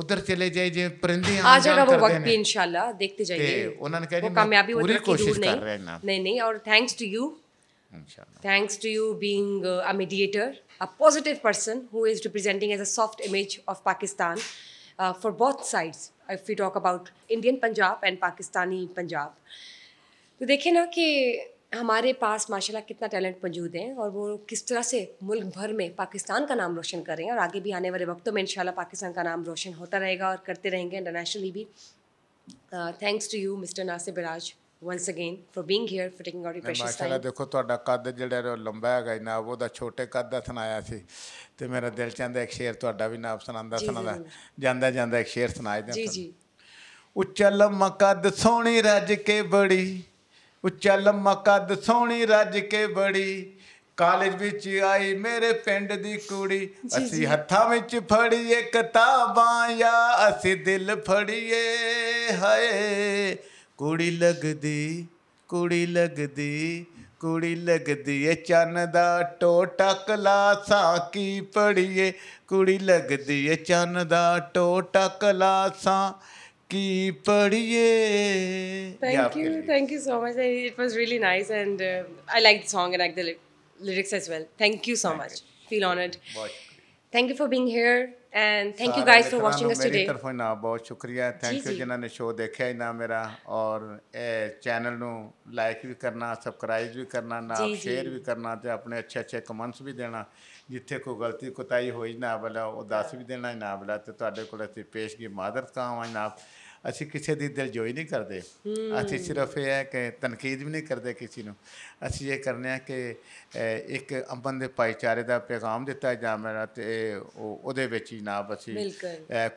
उधर चले जाए जे परिंदे आ जाएगा वो वक्त भी इंशाल्लाह देखते जाइए उन्होंने कहा वो कामयाबी पूरी कोशिश कर रहे हैं ना नहीं नहीं और thanks to you thanks to you being a mediator a positive person who is representing as a soft image of Pakistan for both sides if you talk about Indian Punjab and Pakistani Punjab तो देखिए ना कि हमारे पास माशाल्लाह कितना टैलेंट मौजूद है और वो किस तरह से मुल्क भर में पाकिस्तान का नाम रोशन करें और आगे भी आने वाले वक्तों में इंशाल्लाह पाकिस्तान का नाम रोशन होता रहेगा और करते रहेंगे इंटरनेशनली भी thanks to you mister Nasib Baraj once again for being here for taking out your precious time देखो तुम्हारा कद जो लंबा है ना वो दा छोटे कद दा सुनाया सी तो मेरा दिल चाहता एक शेर तुम्हारा भी ना सुना सुना जाता जाता एक शेर सुना जी जी उचल मकद सोनी रज के बड़ी ਉਹ ਚੱਲ ਮਕਦ ਸੋਹਣੀ ਰੱਜ ਕੇ ਬੜੀ ਕਾਲਜ ਵਿੱਚ ਆਈ ਮੇਰੇ ਪਿੰਡ ਦੀ ਕੁੜੀ ਅਸੀਂ ਹੱਥਾਂ ਵਿੱਚ ਫੜੀਏ ਕਿਤਾਬਾਂ ਜਾਂ ਅਸੀਂ ਦਿਲ ਫੜੀਏ ਹਾਏ ਕੁੜੀ ਲੱਗਦੀ ਕੁੜੀ ਲੱਗਦੀ ਕੁੜੀ ਲੱਗਦੀ ਏ ਚੰਨ ਦਾ ਟੋਟਾ ਕਲਾਸਾਂ ਕੀ ਪੜੀਏ ਕੁੜੀ ਲੱਗਦੀ ਏ ਚੰਨ ਦਾ ਟੋਟਾ ਕਲਾਸਾਂ की पढ़िए thank you thank you so much it was really nice and I like the song and like the lyrics as well thank you so thank much you. feel honored thank you for being here and thank you guys for watching us today तरफों ना बहुत शुक्रिया thank you जिन्होंने show देखा ही ना मेरा और channel नु लाइक भी करना सब्सक्राइब भी करना ना शेयर भी करना ते अपने अच्छे अच्छे कमेंट्स भी देना ਜਿੱਥੇ ਕੋਈ ਗਲਤੀ ਕੁਤਾਈ ਹੋਈ ਨਾ ਬਲਾ ਉਹ ਦੱਸ ਵੀ ਦੇਣਾ ਨਾ ਬਲਾ ਤੇ ਤੁਹਾਡੇ ਕੋਲ ਅਸੀਂ ਪੇਸ਼ਗੀ ਮਾਦਰ ਕਾਵਾਂ ਜਨਾਬ ਅਸੀਂ ਕਿਸੇ ਦੀ ਦਿਲਜੋਈ ਨਹੀਂ ਕਰਦੇ ਅਸੀਂ ਸਿਰਫ ਇਹ ਹੈ ਕਿ ਤਨਕੀਦ ਵੀ ਨਹੀਂ ਕਰਦੇ ਕਿਸੇ ਨੂੰ ਅਸੀਂ ਇਹ ਕਰਨੇ ਆ ਕਿ ਇੱਕ ਅੰਬਨ ਦੇ ਪਾਈਚਾਰੇ ਦਾ ਪੈਗਾਮ ਦਿੱਤਾ ਜਾਵੇ ਤੇ ਉਹਦੇ ਵਿੱਚ ਹੀ ਨਾ ਅਸੀਂ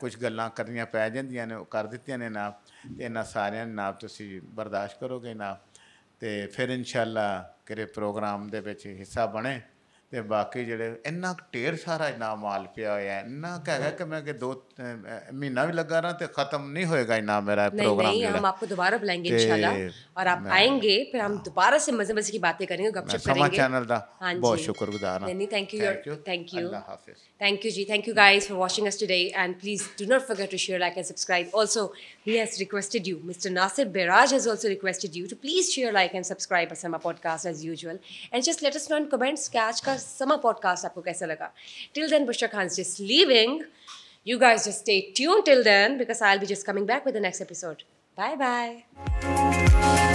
ਕੁਝ ਗੱਲਾਂ ਕਰਨੀਆਂ ਪੈ ਜਾਂਦੀਆਂ ਨੇ ਉਹ ਕਰ ਦਿੱਤੀਆਂ ਨੇ ਨਾ ਤੇ ਇਹਨਾਂ ਸਾਰਿਆਂ ਨਾਲ ਤੁਸੀਂ ਬਰਦਾਸ਼ਤ ਕਰੋਗੇ ਨਾ ਤੇ ਫਿਰ ਇਨਸ਼ਾਅੱਲਾ ਕਿਰੇ ਪ੍ਰੋਗਰਾਮ ਦੇ ਵਿੱਚ ਹਿੱਸਾ ਬਣੇ ਤੇ ਬਾਕੀ ਜਿਹੜੇ ਇੰਨਾ ਢੇਰ ਸਾਰਾ ਇਨਾਮ ਮਾਲ ਪਿਆ ਹੋਇਆ ਇੰਨਾ ਹੈਗਾ ਕਿ ਮੈਂ ਕਿ ਦੋ ਮਹੀਨਾ ਵੀ ਲੱਗਾ ਰਹਾ ਤੇ ਖਤਮ नहीं होएगा इनाम मेरा नहीं, प्रोग्राम नहीं, हम आपको दोबारा बुलाएंगे इंशाल्लाह और आप आएंगे फिर हम दोबारा से मजे मजे की बातें करेंगे गपशप करेंगे चैनल दा हाँ बहुत शुक्रगुजार नहीं thank you thank you thank you ji thank you guys for watching us today and please do not forget to share like and subscribe also he has requested you mister Nasir Beraj has also requested you to please share like and subscribe Asma podcast as usual and just let us know in comments कि आज का summer podcast आपको कैसा लगा till then Bushra Khan just leaving you guys just stay tune till then because I'll be just coming back with next episode bye bye